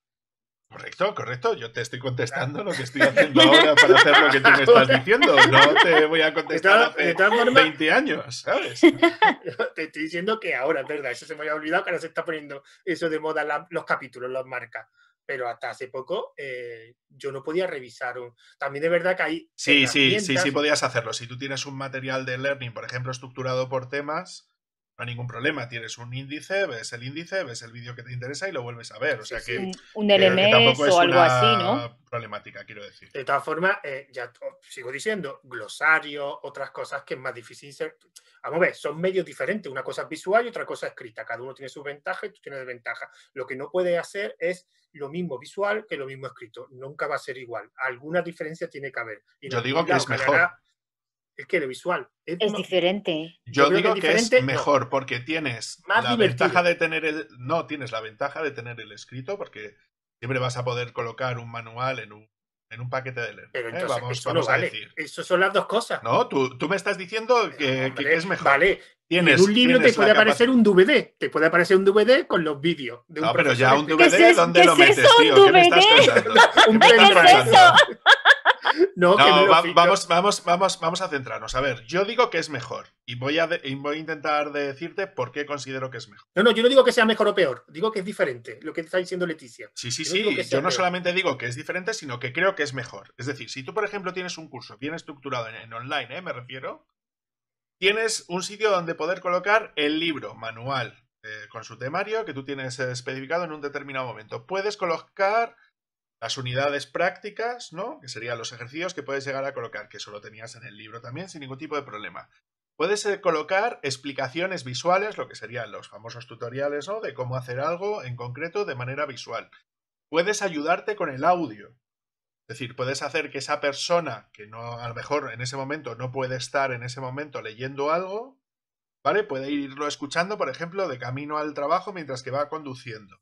Correcto, correcto. Yo te estoy contestando lo que estoy haciendo ahora para hacer lo que tú me estás diciendo. No te voy a contestar hace 20 años, ¿sabes? Te estoy diciendo que ahora, es verdad, eso se me había olvidado que ahora se está poniendo eso de moda los capítulos, las marcas. Pero hasta hace poco eh, yo no podía revisar. También de verdad que hay. Sí, sí, sí, sí podías hacerlo. Si tú tienes un material de learning, por ejemplo, estructurado por temas, no hay ningún problema. Tienes un índice, ves el índice, ves el vídeo que te interesa y lo vuelves a ver. O sea que. Un, LMS tampoco es o algo una así, ¿no? Problemática, quiero decir. De todas formas, eh, ya oh, sigo diciendo, glosario, otras cosas que es más difícil ser. Vamos a ver, son medios diferentes. Una cosa es visual y otra cosa escrita. Cada uno tiene sus ventajas y tú tienes desventajas. Lo que no puede hacer es lo mismo visual que lo mismo escrito. Nunca va a ser igual. Alguna diferencia tiene que haber. Yo digo que es mejor es que el visual es, diferente. Yo, digo que, es, mejor porque tienes la ventaja de tener el no tienes la ventaja de tener el escrito porque siempre vas a poder colocar un manual en un en un paquete de leer. Pero ¿eh? entonces, vamos, no a vale. decir. Eso son las dos cosas. No, tú, me estás diciendo que, es mejor. Vale. Tienes, un libro te puede aparecer un DVD. Te puede aparecer un DVD con los vídeos. no, pero ya un DVD, este. ¿dónde lo metes, tío? ¿Qué me estás ¿Qué no, vamos, vamos, vamos, vamos a centrarnos. A ver, yo digo que es mejor y voy a, voy a intentar decirte por qué considero que es mejor. No, no, yo no digo que sea mejor o peor, digo que es diferente, lo que está diciendo Leticia. Sí, sí, sí, yo no solamente digo que es diferente, sino que creo que es mejor. Es decir, si tú, por ejemplo, tienes un curso bien estructurado en, online, ¿eh? me refiero, tienes un sitio donde poder colocar el libro, manual, eh, con su temario que tú tienes eh, especificado en un determinado momento. Puedes colocar las unidades prácticas, ¿no? Que serían los ejercicios que puedes llegar a colocar, que solo tenías en el libro también, sin ningún tipo de problema. Puedes eh, colocar explicaciones visuales, lo que serían los famosos tutoriales, ¿no? De cómo hacer algo en concreto de manera visual. Puedes ayudarte con el audio. Es decir, puedes hacer que esa persona que no, a lo mejor en ese momento no puede estar en ese momento leyendo algo, ¿vale? Puede irlo escuchando, por ejemplo, de camino al trabajo mientras que va conduciendo.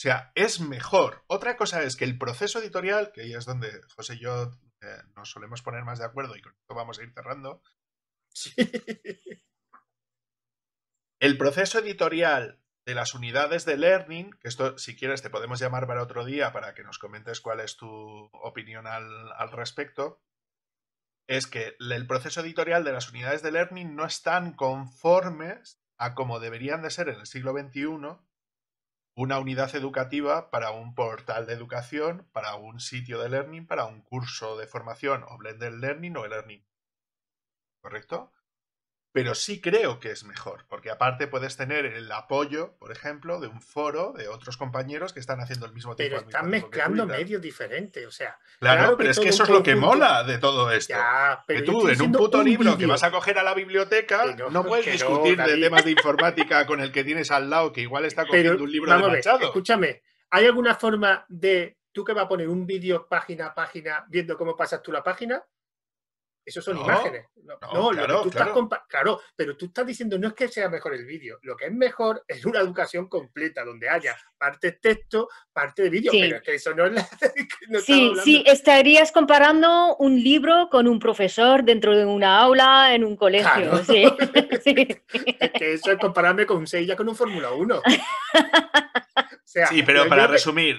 O sea, es mejor. Otra cosa es que el proceso editorial, que ahí es donde José y yo eh, nos solemos poner más de acuerdo y con esto vamos a ir cerrando. El proceso editorial de las unidades de learning, que esto si quieres te podemos llamar para otro día para que nos comentes cuál es tu opinión al, respecto, es que el proceso editorial de las unidades de learning no están conformes a como deberían de ser en el siglo XXI una unidad educativa para un portal de educación, para un sitio de learning, para un curso de formación o blended learning o learning ¿Correcto? pero sí creo que es mejor, porque aparte puedes tener el apoyo, por ejemplo, de un foro de otros compañeros que están haciendo el mismo tipo. de... Pero están mezclando medios diferentes, o sea. Claro, pero es que eso es lo que mola de todo esto. Ya, que tú, en un puto libro que vas a coger a la biblioteca, no, puedes discutir de temas de informática con el que tienes al lado, que igual está cogiendo un libro Machado. escúchame, ¿hay alguna forma de tú que vas a poner un vídeo página a página viendo cómo pasas tú la página? Eso son imágenes. No, claro, pero tú estás diciendo no es que sea mejor el vídeo, lo que es mejor es una educación completa donde haya parte texto, parte de vídeo, pero es que eso no es la... sí, sí, estarías comparando un libro con un profesor dentro de una aula en un colegio. que eso es compararme con un Seiya con un Fórmula 1. sí, pero para resumir,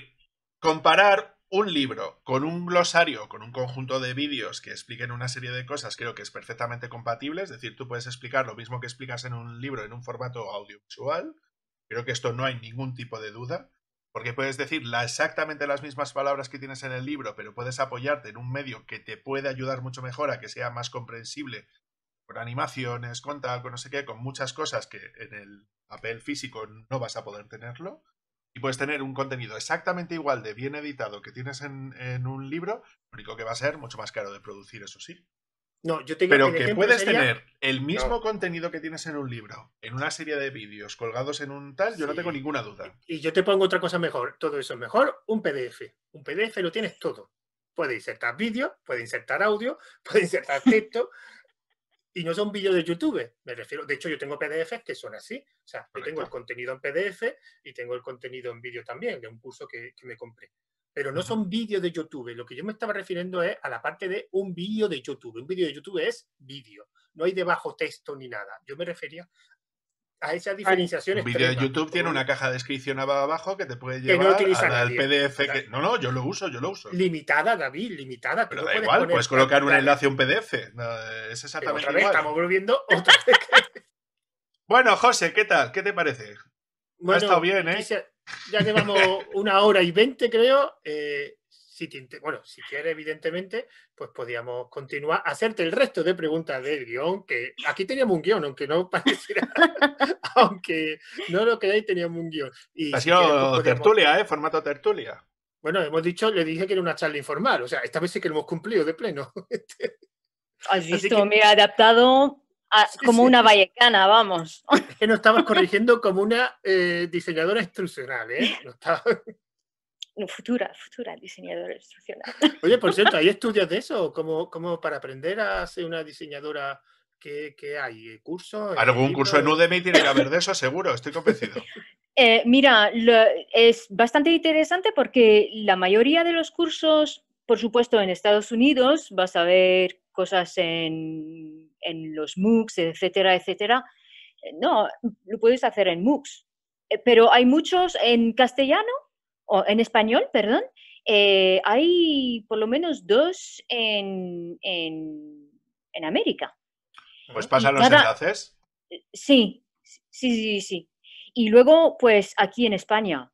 comparar un libro con un glosario, con un conjunto de vídeos que expliquen una serie de cosas, creo que es perfectamente compatible. Es decir, tú puedes explicar lo mismo que explicas en un libro en un formato audiovisual. Creo que esto no hay ningún tipo de duda, porque puedes decir exactamente las mismas palabras que tienes en el libro, pero puedes apoyarte en un medio que te puede ayudar mucho mejor a que sea más comprensible con animaciones, con tal, con no sé qué, con muchas cosas que en el papel físico no vas a poder tenerlo. Y puedes tener un contenido exactamente igual de bien editado que tienes en, un libro, lo único que va a ser mucho más caro de producir, eso sí. No, yo Pero que, puedes tener el mismo contenido que tienes en un libro, en una serie de vídeos colgados en un tal, yo no tengo ninguna duda. Y yo te pongo otra cosa mejor, todo eso es mejor, un PDF. Un PDF lo tienes todo. Puede insertar vídeo, puede insertar audio, puede insertar texto, y no son vídeos de YouTube. Me refiero, de hecho, yo tengo PDFs que son así. O sea, yo tengo el contenido en PDF y tengo el contenido en vídeo también, de un curso que, me compré. Pero no son vídeos de YouTube. Lo que yo me estaba refiriendo es a la parte de un vídeo de YouTube. Un vídeo de YouTube es vídeo. No hay debajo texto ni nada. Yo me refería a esas diferenciaciones. Un vídeo de YouTube tiene una caja de descripción abajo que te puede llevar al PDF. que... No, no, yo lo uso, yo lo uso. Limitada, David, limitada. Pero da igual, puedes colocar un enlace a un PDF. es exactamente igual. Estamos volviendo otra vez. bueno, José, ¿qué tal? ¿Qué te parece? Bueno, ha estado bien, ¿eh? Ya llevamos una hora y veinte, creo. Eh, bueno, si quieres, evidentemente, pues podíamos continuar, hacerte el resto de preguntas del guión, que aquí teníamos un guión, aunque no pareciera, aunque no lo creáis, teníamos un guión. Y ha sido pues, tertulia, ¿eh? Formato tertulia. Bueno, hemos dicho, le dije que era una charla informal, o sea, esta vez sí que lo hemos cumplido de pleno. Así visto, me he adaptado como una vallecana, vamos. Es que nos estabas corrigiendo como una eh, diseñadora instruccional, ¿eh? futura, futura diseñadora instruccional. Oye, por cierto, ¿hay estudios de eso? como para aprender a ser una diseñadora? que hay? ¿Curso? ¿Eh, Algún curso en Udemy tiene que haber de eso, seguro, estoy convencido. Eh, mira, es bastante interesante porque la mayoría de los cursos, por supuesto, en Estados Unidos, vas a ver cosas en, en los MOOCs, etcétera, etcétera. Eh, no, lo puedes hacer en MOOCs, pero hay muchos en castellano en español, perdón, eh, hay por lo menos dos en, en, en América. Pues pasan los enlaces. Sí, sí, sí, sí. Y luego, pues aquí en España,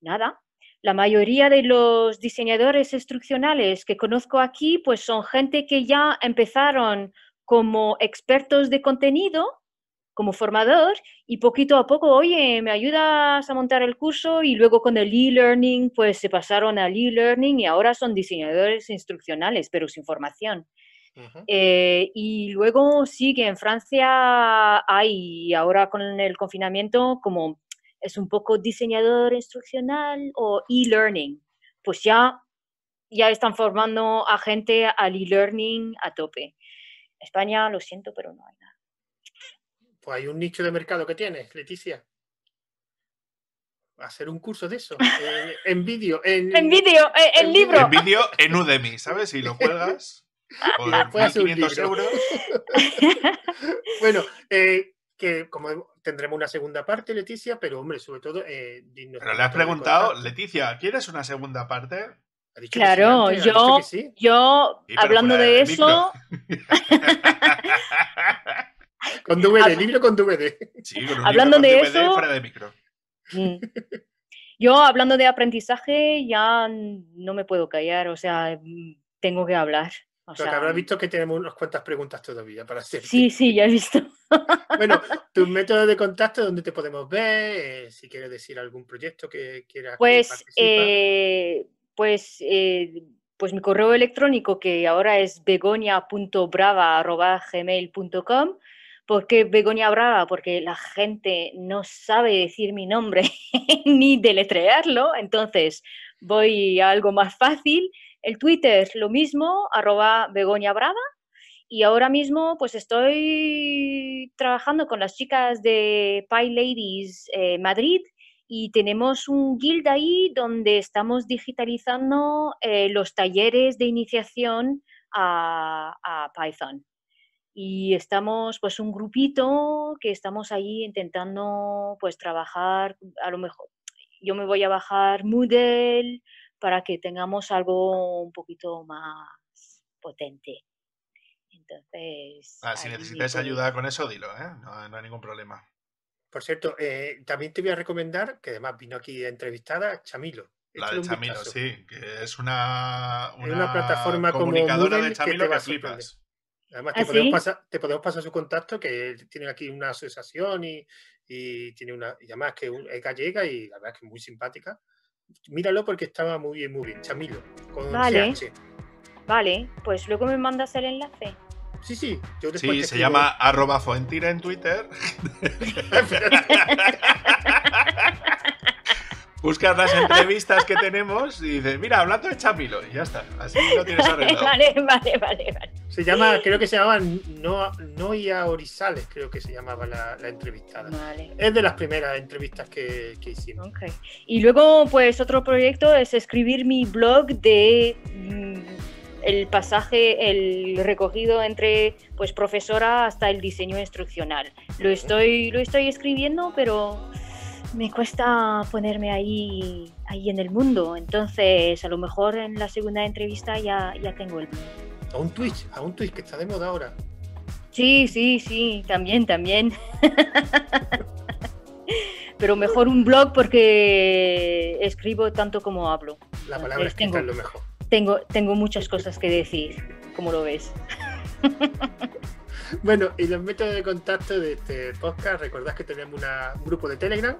nada. La mayoría de los diseñadores instruccionales que conozco aquí, pues son gente que ya empezaron como expertos de contenido como formador y poquito a poco, oye, ¿me ayudas a montar el curso? Y luego con el e-learning, pues se pasaron al e-learning y ahora son diseñadores instruccionales, pero sin formación. Eh, y luego sí que en Francia hay, ahora con el confinamiento, como es un poco diseñador instruccional o e-learning, pues ya, ya están formando a gente al e-learning a tope. España, lo siento, pero no hay. Pues hay un nicho de mercado que tienes, Leticia. Hacer un curso de eso. Eh, en vídeo. En, vídeo, eh, en, libro. En vídeo, en Udemy, ¿sabes? Si lo juegas. bueno, eh, que como tendremos una segunda parte, Leticia, pero hombre, sobre todo. pero le has preguntado, Leticia, ¿quieres una segunda parte? claro, yo, yo hablando de eso. Con DVD, libro con DVD. hablando de eso. Mm. Yo hablando de aprendizaje ya no me puedo callar, o sea, mm, tengo que hablar. O habrás mm. visto que tenemos unas cuantas preguntas todavía para hacer. Sí, sí, ya he visto. bueno, tus métodos de contacto, ¿dónde te podemos ver? Eh, si quieres decir algún proyecto que quieras. Pues, eh, pues, eh, pues mi correo electrónico que ahora es begonia.brava.gmail.com ¿Por qué Begoña Brava? Porque la gente no sabe decir mi nombre ni deletrearlo, entonces voy a algo más fácil. El Twitter, lo mismo, arroba Begoña Brava. Y ahora mismo pues estoy trabajando con las chicas de PyLadies eh, Madrid y tenemos un guild ahí donde estamos digitalizando eh, los talleres de iniciación a Python y estamos pues un grupito que estamos ahí intentando pues trabajar a lo mejor yo me voy a bajar Moodle para que tengamos algo un poquito más potente entonces ah, si necesitas ayuda con eso dilo ¿eh? no, hay ningún problema por cierto eh, también te voy a recomendar que además vino aquí entrevistada Chamilo la de Chamilo, sí, que es una, plataforma comunicadora de Chamilo que flipas. Además, ¿Ah, te, podemos, pasar, su contacto, que tiene aquí una asociación y, tiene una, y además que es gallega y la verdad es que es muy simpática. Míralo porque estaba muy bien, muy bien. Chamilo, vale. Vale, pues luego me mandas el enlace. Sí, sí. sí, se llama arroba Fuentira en Twitter. Buscas las entrevistas que tenemos y dices, mira, hablando de Chapilo, y ya está. Así lo tienes arreglado. Vale, vale, vale, Se llama, creo que se llamaba Noia Orizales, creo que se llamaba la, la entrevistada. Es de las primeras entrevistas que, hicimos. Y luego, pues, otro proyecto es escribir mi blog de mm, el pasaje, el recogido entre pues profesora hasta el diseño instruccional. Lo estoy, lo estoy escribiendo, pero me cuesta ponerme ahí, ahí en el mundo. Entonces, a lo mejor en la segunda entrevista ya, ya tengo el. A un Twitch, a un Twitch que está de moda ahora. Sí, sí, sí, también, también. Pero mejor un blog porque escribo tanto como hablo. La palabra tengo, es lo mejor. Tengo, tengo muchas cosas que decir, como lo ves. Bueno, y los métodos de contacto de este podcast, recordad que tenemos un grupo de Telegram,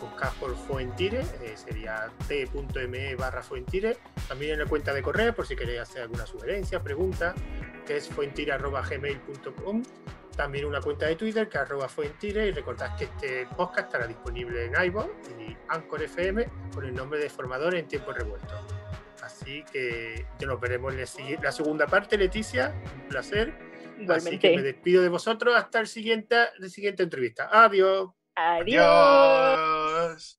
buscad por Fuentire, eh, sería t.me barra Fuentire. También en la cuenta de correo por si queréis hacer alguna sugerencia, pregunta, que es fuentire.gmail.com. También una cuenta de Twitter que es arroba Fuentire. Y recordad que este podcast estará disponible en iVoox y Anchor FM con el nombre de Formadores en Tiempo Revuelto. Así que nos veremos en la segunda parte, Leticia. Un placer Así que me despido de vosotros hasta siguiente, la siguiente entrevista. Adiós. Adiós.